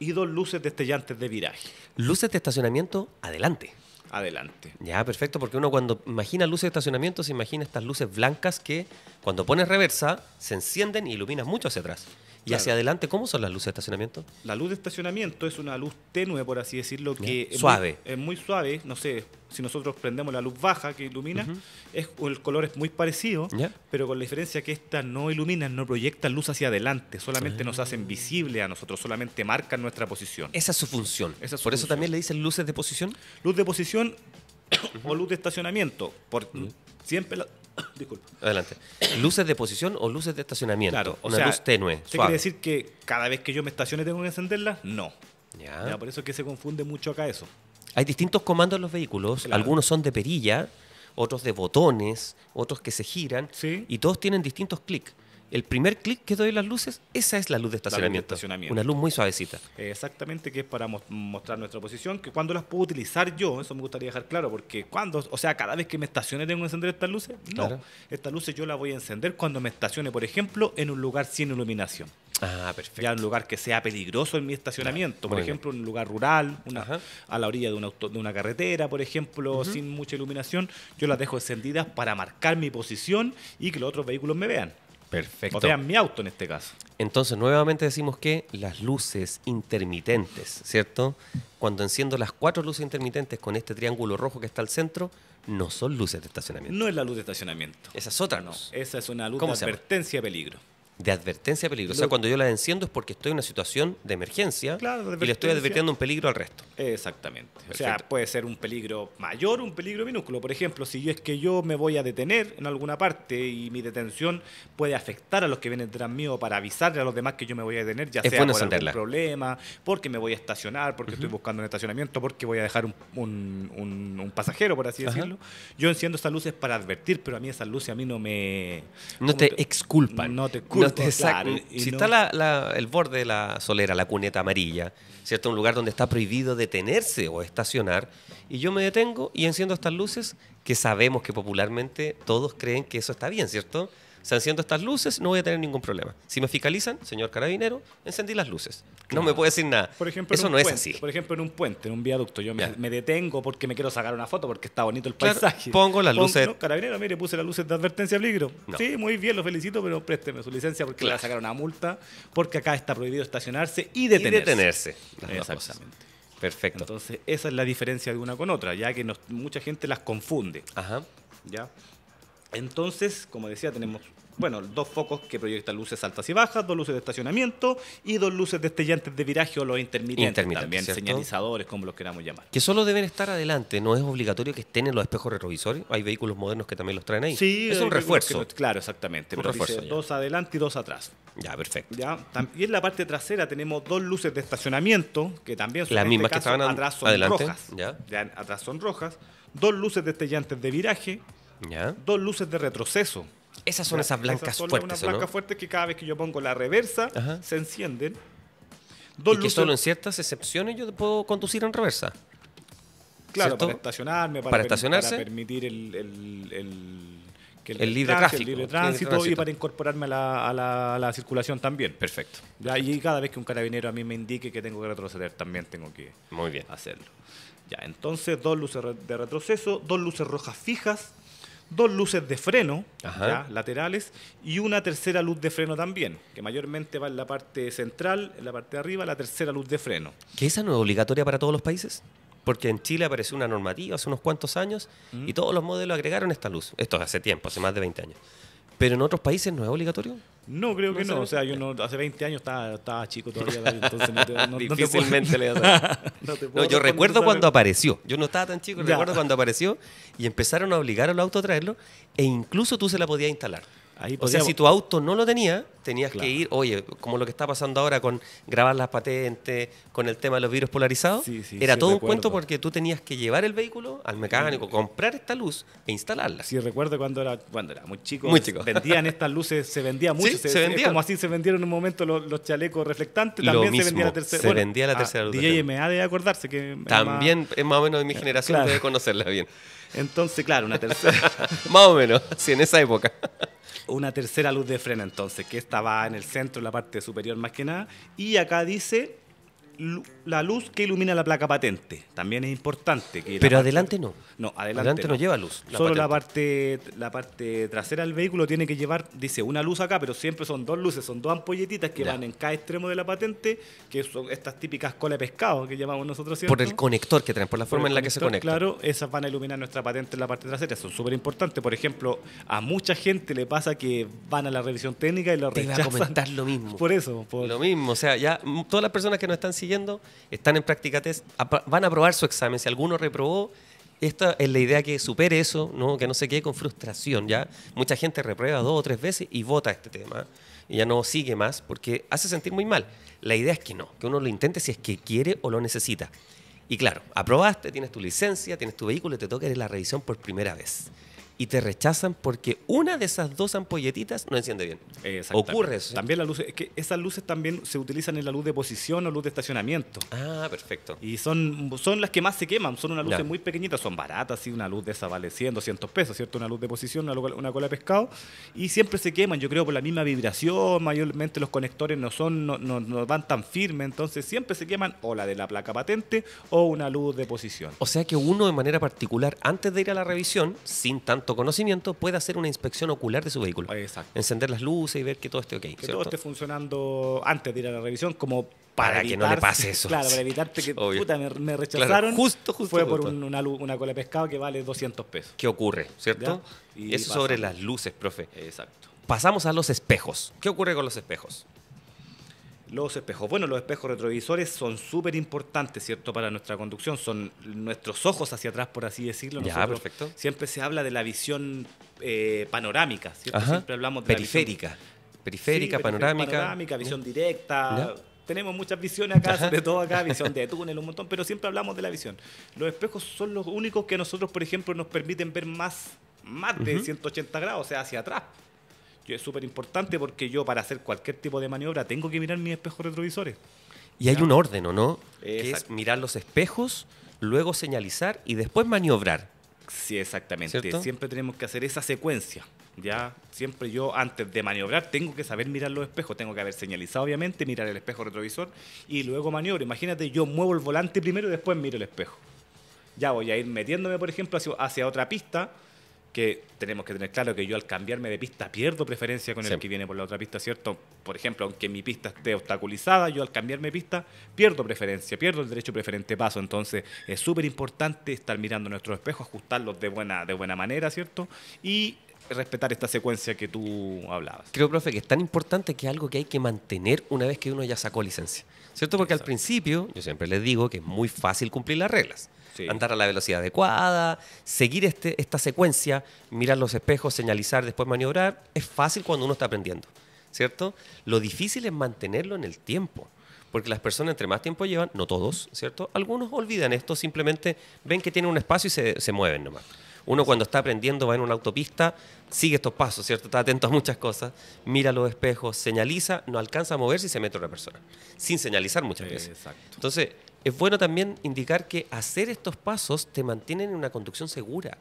y dos luces destellantes de viraje. Luces de estacionamiento adelante adelante. Ya, perfecto, porque uno cuando imagina luces de estacionamiento se imagina estas luces blancas que cuando pones reversa se encienden y iluminas mucho hacia atrás. ¿Y hacia adelante cómo son las luces de estacionamiento? La luz de estacionamiento es una luz tenue, por así decirlo, que suave. Muy, es muy suave, no sé, si nosotros prendemos la luz baja que ilumina, es, el color es muy parecido, pero con la diferencia que esta no ilumina, no proyecta luz hacia adelante, solamente ah. nos hacen visible a nosotros, solamente marcan nuestra posición. Esa es su función. por eso también le dicen luces de posición. Luz de posición o luz de estacionamiento. Por, siempre la, Disculpa. Adelante. ¿Luces de posición o luces de estacionamiento? una luz tenue. ¿Te quiere decir que cada vez que yo me estacione tengo que encenderla? No. Ya. Por eso es que se confunde mucho acá eso. Hay distintos comandos en los vehículos. Algunos son de perilla, otros de botones, otros que se giran. Y todos tienen distintos clics el primer clic que doy en las luces, esa es la luz de estacionamiento. Una luz muy suavecita. exactamente, que es para mostrar nuestra posición, que cuando las puedo utilizar yo, eso me gustaría dejar claro, porque cuando, o sea, cada vez que me estacione tengo que encender estas luces. No, estas luces yo las voy a encender cuando me estacione, por ejemplo, en un lugar sin iluminación. Ah, perfecto. Ya un lugar que sea peligroso en mi estacionamiento, por ejemplo, en un lugar rural, a la orilla de una, carretera, por ejemplo, sin mucha iluminación, yo las dejo encendidas para marcar mi posición y que los otros vehículos me vean. Perfecto. O mi auto en este caso. Entonces, nuevamente decimos que las luces intermitentes, ¿cierto? Cuando enciendo las cuatro luces intermitentes con este triángulo rojo que está al centro, no son luces de estacionamiento. No es la luz de estacionamiento. Esa es otra no, Esa es una luz de advertencia de peligro de advertencia de peligro. O sea, cuando yo la enciendo es porque estoy en una situación de emergencia y le estoy advirtiendo un peligro al resto. Exactamente. O sea, puede ser un peligro mayor, un peligro minúsculo. Por ejemplo, si es que yo me voy a detener en alguna parte y mi detención puede afectar a los que vienen detrás mío para avisarle a los demás que yo me voy a detener, ya sea por algún problema, porque me voy a estacionar, porque estoy buscando un estacionamiento, porque voy a dejar un, pasajero, por así decirlo. Yo enciendo estas luces para advertir, pero a mí esas luces a mí no me... No te, exculpan. No te Exacto. si está el borde de la solera, la cuneta amarilla, ¿cierto? Un lugar donde está prohibido detenerse o estacionar, y yo me detengo y enciendo estas luces que sabemos que popularmente todos creen que eso está bien, ¿cierto? Se enciendo estas luces, no voy a tener ningún problema. Si me fiscalizan, señor carabinero, encendí las luces. No me puede decir nada. Por ejemplo, Eso no es así. Por ejemplo, en un puente, en un viaducto, yo me, detengo porque me quiero sacar una foto porque está bonito el paisaje. Pongo las luces. carabinero, mire, puse las luces de advertencia de peligro. Sí, muy bien, lo felicito, pero présteme su licencia porque le va a sacar una multa, porque acá está prohibido estacionarse y detenerse. detenerse. Exactamente. Perfecto. Entonces, esa es la diferencia de una con otra, ya que mucha gente las confunde. Ajá. ¿Ya? Entonces, como decía, tenemos bueno, dos focos que proyectan luces altas y bajas, dos luces de estacionamiento y dos luces destellantes de viraje o los intermitentes, también, señalizadores, como los queramos llamar. Que solo deben estar adelante, no es obligatorio que estén en los espejos retrovisores. Hay vehículos modernos que también los traen ahí. Sí, es un refuerzo. claro, exactamente. Un refuerzo, dos adelante y dos atrás. Ya, perfecto. Ya, y en la parte trasera tenemos dos luces de estacionamiento que también son las este mismas que caso, estaban atrás son adelante, rojas. Ya. ya. atrás son rojas, dos luces destellantes de viraje dos luces de retroceso. Esas son esas blancas son fuertes. Unas blancas fuertes que cada vez que yo pongo la reversa se encienden. Dos y que solo en ciertas excepciones yo puedo conducir en reversa. Claro, para estacionarme, para, permitir el, el, que el, libre tránsito, el, y para incorporarme a la, circulación también. Perfecto. y cada vez que un carabinero a mí me indique que tengo que retroceder, también tengo que Muy bien. hacerlo. Ya, entonces dos luces de retroceso, dos luces rojas fijas, dos luces de freno laterales y una tercera luz de freno también, que mayormente va en la parte central, en la parte de arriba, la tercera luz de freno. ¿Que esa no es obligatoria para todos los países? Porque en Chile apareció una normativa hace unos cuantos años mm. y todos los modelos agregaron esta luz. Esto hace tiempo, hace más de 20 años. ¿Pero en otros países no es obligatorio? No, creo que no. O sea, yo no, hace 20 años estaba, chico todavía, entonces no te, no, Difícilmente le no, te puedo no, Yo recuerdo cuando apareció. Yo no estaba tan chico, recuerdo cuando apareció y empezaron a obligar a los autos a traerlo e incluso tú se la podías instalar o sea, si tu auto no lo tenía, tenías que ir, oye, como lo que está pasando ahora con grabar las patentes, con el tema de los virus polarizados, era todo un cuento porque tú tenías que llevar el vehículo al mecánico, comprar esta luz e instalarla. Sí, recuerdo cuando era, cuando era muy chico, vendían estas luces, se vendía mucho, se, vendía. como así se vendieron en un momento los, chalecos reflectantes, también se vendía la tercera. Se vendía la ah, tercera luz. DJ me ha de acordarse que... También es más o menos de mi eh, generación, debe conocerla bien. Entonces, claro, una tercera. Más o menos, sí, en esa época. una tercera luz de freno, entonces, que estaba en el centro, en la parte superior más que nada. Y acá dice la luz que ilumina la placa patente. También es importante. Pero adelante no. No, adelante, no. lleva luz. Solo la parte, la parte trasera del vehículo tiene que llevar, dice, una luz acá, pero siempre son dos luces, son dos ampolletitas que van en cada extremo de la patente, que son estas típicas cola de pescado que llamamos nosotros siempre. Por el conector que traen, por la forma en la que se conecta. Claro, esas van a iluminar nuestra patente en la parte trasera, son súper importantes. Por ejemplo, a mucha gente le pasa que van a la revisión técnica y lo Te a comentar lo mismo. Por eso. Por... Lo mismo, o sea, ya todas las personas que no están siguiendo están en práctica test, van a aprobar su examen. Si alguno reprobó, esta es la idea que supere eso, ¿no? que no se quede con frustración. ¿ya? Mucha gente reprueba dos o tres veces y vota este tema. Y ya no sigue más porque hace sentir muy mal. La idea es que no, que uno lo intente si es que quiere o lo necesita. Y claro, aprobaste, tienes tu licencia, tienes tu vehículo y te toca ir a la revisión por primera vez y te rechazan porque una de esas dos ampolletitas no enciende bien. Ocurre eso. También las luces, es que esas luces también se utilizan en la luz de posición o luz de estacionamiento. Ah, perfecto. Y son, son las que más se queman, son unas luces muy pequeñitas, son baratas, sí, una luz de esa vale 100, 200 pesos, ¿cierto? Una luz de posición, una, cola de pescado, y siempre se queman, yo creo, por la misma vibración, mayormente los conectores no son, no, no, no van tan firmes, entonces siempre se queman o la de la placa patente o una luz de posición. O sea que uno de manera particular, antes de ir a la revisión, sin tanto conocimiento, puede hacer una inspección ocular de su vehículo. Exacto. Encender las luces y ver que todo esté ok. Que todo esté funcionando antes de ir a la revisión, como para, que no le pase eso. Claro, para evitarte que me, rechazaron. justo, justo. Fue por una, cola de pescado que vale 200 pesos. ¿Qué ocurre, cierto? eso sobre las luces, profe. Exacto. Pasamos a los espejos. ¿Qué ocurre con los espejos? Los espejos. Bueno, los espejos retrovisores son súper importantes, ¿cierto? Para nuestra conducción, son nuestros ojos hacia atrás, por así decirlo. perfecto. Siempre se habla de la visión eh, panorámica, ¿cierto? Siempre hablamos de periférica. La visión... periférica, panorámica. Panorámica, visión directa. Tenemos muchas visiones acá, sobre todo acá, visión de túnel, un montón, pero siempre hablamos de la visión. Los espejos son los únicos que nosotros, por ejemplo, nos permiten ver más, más de 180 grados, o sea, hacia atrás es súper importante porque yo para hacer cualquier tipo de maniobra tengo que mirar mis espejos retrovisores. Y hay un orden, ¿o no? es mirar los espejos, luego señalizar y después maniobrar. Sí, exactamente. Siempre tenemos que hacer esa secuencia. Ya siempre yo antes de maniobrar tengo que saber mirar los espejos, tengo que haber señalizado obviamente, mirar el espejo retrovisor y luego maniobro. Imagínate, yo muevo el volante primero y después miro el espejo. Ya voy a ir metiéndome, por ejemplo, hacia otra pista que tenemos que tener claro que yo al cambiarme de pista pierdo preferencia con el que viene por la otra pista, ¿cierto? Por ejemplo, aunque mi pista esté obstaculizada, yo al cambiarme de pista pierdo preferencia, pierdo el derecho preferente paso. Entonces es súper importante estar mirando nuestros espejos, ajustarlos de buena, de buena manera, ¿cierto? Y respetar esta secuencia que tú hablabas. Creo, profe, que es tan importante que es algo que hay que mantener una vez que uno ya sacó licencia. ¿Cierto? Porque al principio, yo siempre les digo que es muy fácil cumplir las reglas. Andar a la velocidad adecuada, seguir este, esta secuencia, mirar los espejos, señalizar, después maniobrar, es fácil cuando uno está aprendiendo. ¿Cierto? Lo difícil es mantenerlo en el tiempo. Porque las personas entre más tiempo llevan, no todos, ¿cierto? Algunos olvidan esto, simplemente ven que tienen un espacio y se, se mueven nomás. Uno cuando está aprendiendo va en una autopista, sigue estos pasos, ¿cierto? Está atento a muchas cosas, mira los espejos, señaliza, no alcanza a moverse y se mete una persona, sin señalizar muchas veces. Entonces, es bueno también indicar que hacer estos pasos te mantienen en una conducción segura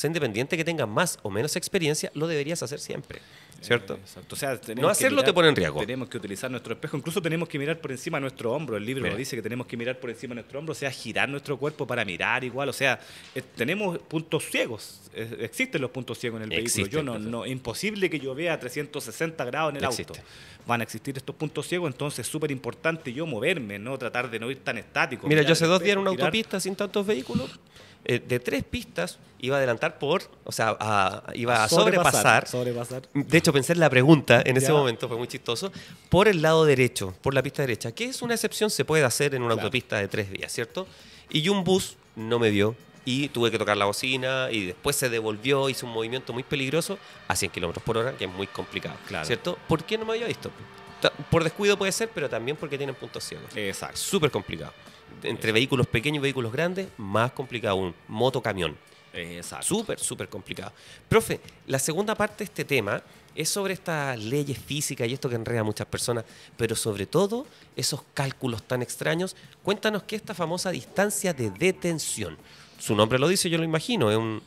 sea independiente que tengas más o menos experiencia, lo deberías hacer siempre. ¿Cierto? Eh, o sea, no hacerlo te pone en riesgo. Tenemos que utilizar nuestro espejo, incluso tenemos que mirar por encima de nuestro hombro. El libro nos dice que tenemos que mirar por encima de nuestro hombro, o sea, girar nuestro cuerpo para mirar igual. O sea, eh, tenemos puntos ciegos. Eh, existen los puntos ciegos en el vehículo. Yo no, no, imposible que yo vea 360 grados en el auto. Van a existir estos puntos ciegos, entonces es súper importante yo moverme, no tratar de no ir tan estático. Mira, yo hace dos días en una autopista sin tantos vehículos eh, de tres pistas iba a adelantar por, o sea, iba a sobrepasar, De hecho, pensé en la pregunta en ese momento, fue muy chistoso, por el lado derecho, por la pista derecha, que es una excepción, se puede hacer en una autopista de tres vías, ¿cierto? Y un bus no me vio y tuve que tocar la bocina y después se devolvió, hizo un movimiento muy peligroso a 100 kilómetros por hora, que es muy complicado, ¿cierto? ¿Por qué no me había visto? Por descuido puede ser, pero también porque tienen puntos ciegos. Exacto. Súper complicado entre vehículos pequeños y vehículos grandes, más complicado aún. Moto, camión. Exacto. Súper, súper complicado. Profe, la segunda parte de este tema es sobre estas leyes físicas y esto que enreda a muchas personas, pero sobre todo esos cálculos tan extraños. Cuéntanos qué es esta famosa distancia de detención. Su nombre lo dice, yo lo imagino, es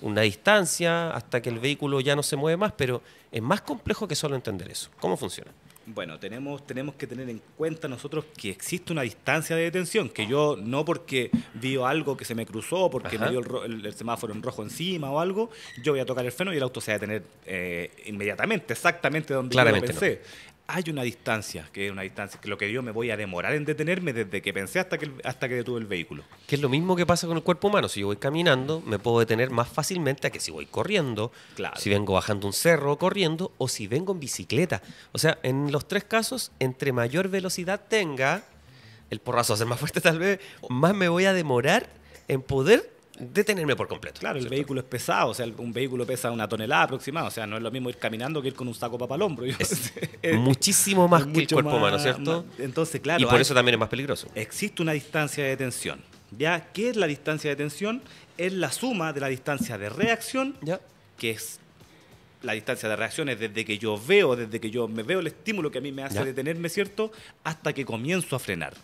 una distancia hasta que el vehículo ya no se mueve más, pero es más complejo que solo entender eso. ¿Cómo funciona? Bueno, tenemos, tenemos que tener en cuenta nosotros que existe una distancia de detención, que yo no porque vio algo que se me cruzó, porque me dio el, semáforo en rojo encima o algo, yo voy a tocar el freno y el auto se va a detener eh, inmediatamente, exactamente donde yo pensé hay una distancia, que es una distancia, que lo que yo me voy a demorar en detenerme desde que pensé hasta que, hasta que detuve el vehículo. Que es lo mismo que pasa con el cuerpo humano. Si yo voy caminando, me puedo detener más fácilmente a que si voy corriendo, si vengo bajando un cerro corriendo o si vengo en bicicleta. O sea, en los tres casos, entre mayor velocidad tenga, el porrazo va a ser más fuerte tal vez, más me voy a demorar en poder detenerme por completo. Claro, el vehículo es pesado, o sea, un vehículo pesa una tonelada aproximada, o sea, no es lo mismo ir caminando que ir con un saco para el hombro. muchísimo más que el cuerpo humano, ¿cierto? entonces, claro. Y por eso también es más peligroso. Existe una distancia de tensión. ¿Ya? ¿Qué es la distancia de tensión? Es la suma de la distancia de reacción, ¿Ya? que es la distancia de reacciones desde que yo veo, desde que yo me veo el estímulo que a mí me hace detenerme, ¿cierto? Hasta que comienzo a frenar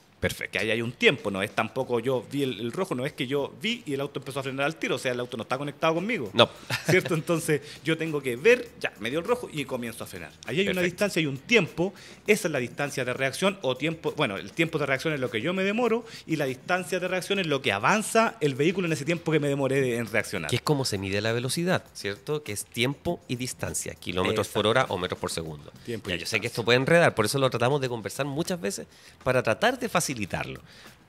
que ahí hay un tiempo, no es tampoco yo vi el, rojo, no es que yo vi y el auto empezó a frenar al tiro, o sea, el auto no está conectado conmigo. No. ¿Cierto? Entonces yo tengo que ver, ya, me dio el rojo y comienzo a frenar. Ahí hay una distancia y un tiempo, esa es la distancia de reacción o tiempo, bueno, el tiempo de reacción es lo que yo me demoro y la distancia de reacción es lo que avanza el vehículo en ese tiempo que me demoré en reaccionar. Que es como se mide la velocidad, ¿cierto? Que es tiempo y distancia, kilómetros por hora o metros por segundo. ya, yo sé que esto puede enredar, por eso lo tratamos de conversar muchas veces para tratar de facilitar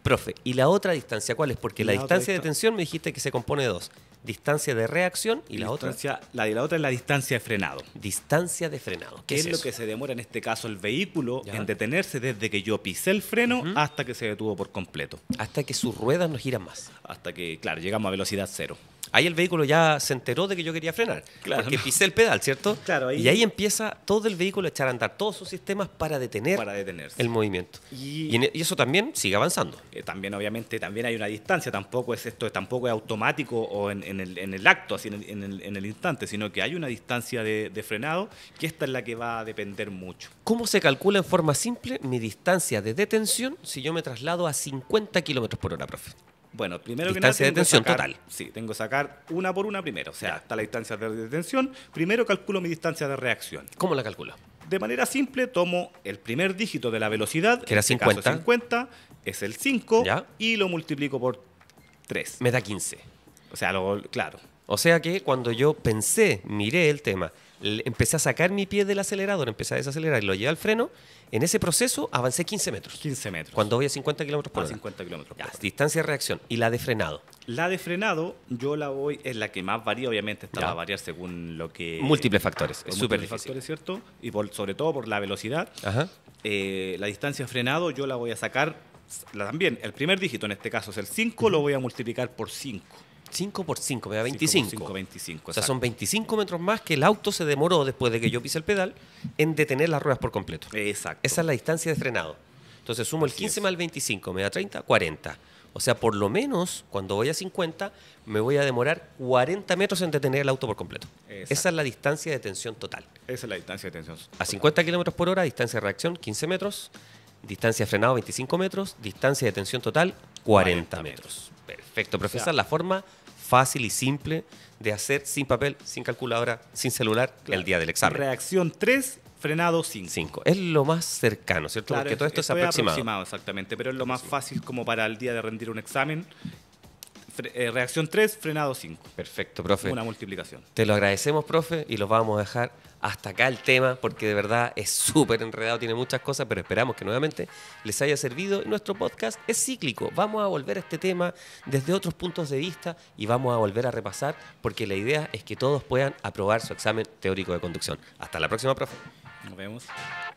Profe, ¿y la otra distancia cuál es? Porque la, distancia de tensión me dijiste que se compone de dos. Distancia de reacción y la otra. La de la otra es la distancia de frenado. Distancia de frenado. ¿Qué, es, lo que se demora en este caso el vehículo en detenerse desde que yo pisé el freno hasta que se detuvo por completo? Hasta que sus ruedas no giran más. Hasta que, claro, llegamos a velocidad cero ahí el vehículo ya se enteró de que yo quería frenar, claro. porque pisé el pedal, ¿cierto? Claro, Y ahí empieza todo el vehículo a echar a andar todos sus sistemas para detener para detenerse. el movimiento. Y... E-, eso también sigue avanzando. Eh, también, obviamente, también hay una distancia, tampoco es esto, tampoco es automático o en, el, acto, así en el, instante, sino que hay una distancia de, de frenado que esta es la que va a depender mucho. ¿Cómo se calcula en forma simple mi distancia de detención si yo me traslado a 50 kilómetros por hora, profe? Bueno, primero distancia que nada. Distancia de detención total. Sí, tengo que sacar una por una primero. O sea, hasta la distancia de detención. Primero calculo mi distancia de reacción. ¿Cómo la calculo? De manera simple, tomo el primer dígito de la velocidad. Que era 50. 50, este es el 5. Y lo multiplico por 3. Me da 15. O sea, lo, claro. O sea que cuando yo pensé, miré el tema empecé a sacar mi pie del acelerador, empecé a desacelerar y lo llevé al freno. En ese proceso avancé 15 metros. 15 metros. Cuando voy a 50 kilómetros por hora. 50 kilómetros Distancia de reacción. ¿Y la de frenado? La de frenado, yo la voy, es la que más varía, obviamente, está a variar según lo que... Múltiples factores, es súper difícil. factores, ¿cierto? Y sobre todo por la velocidad. Eh, la distancia de frenado yo la voy a sacar también, el primer dígito en este caso es el 5, lo voy a multiplicar por 5. 5 por 5, me da 25. 25. O sea, son 25 metros más que el auto se demoró después de que yo pise el pedal en detener las ruedas por completo. Exacto. Esa es la distancia de frenado. Entonces sumo el 15 más el 25, me da 30, 40. O sea, por lo menos cuando voy a 50, me voy a demorar 40 metros en detener el auto por completo. Esa es la distancia de tensión total. Esa es la distancia de tensión. A 50 kilómetros por hora, distancia de reacción 15 metros, distancia de frenado 25 metros, distancia de tensión total 40, metros. Perfecto, profesor. La forma fácil y simple de hacer sin papel, sin calculadora, sin celular el día del examen. Reacción 3, frenado 5. 5. Es lo más cercano, ¿cierto? que Porque todo esto es aproximado. aproximado. Exactamente, pero es lo más fácil como para el día de rendir un examen. Eh, reacción 3, frenado 5. Perfecto, profe. Una multiplicación. Te lo agradecemos, profe, y los vamos a dejar hasta acá el tema, porque de verdad es súper enredado, tiene muchas cosas, pero esperamos que nuevamente les haya servido. nuestro podcast es cíclico. Vamos a volver a este tema desde otros puntos de vista y vamos a volver a repasar, porque la idea es que todos puedan aprobar su examen teórico de conducción. Hasta la próxima, profe. Nos vemos.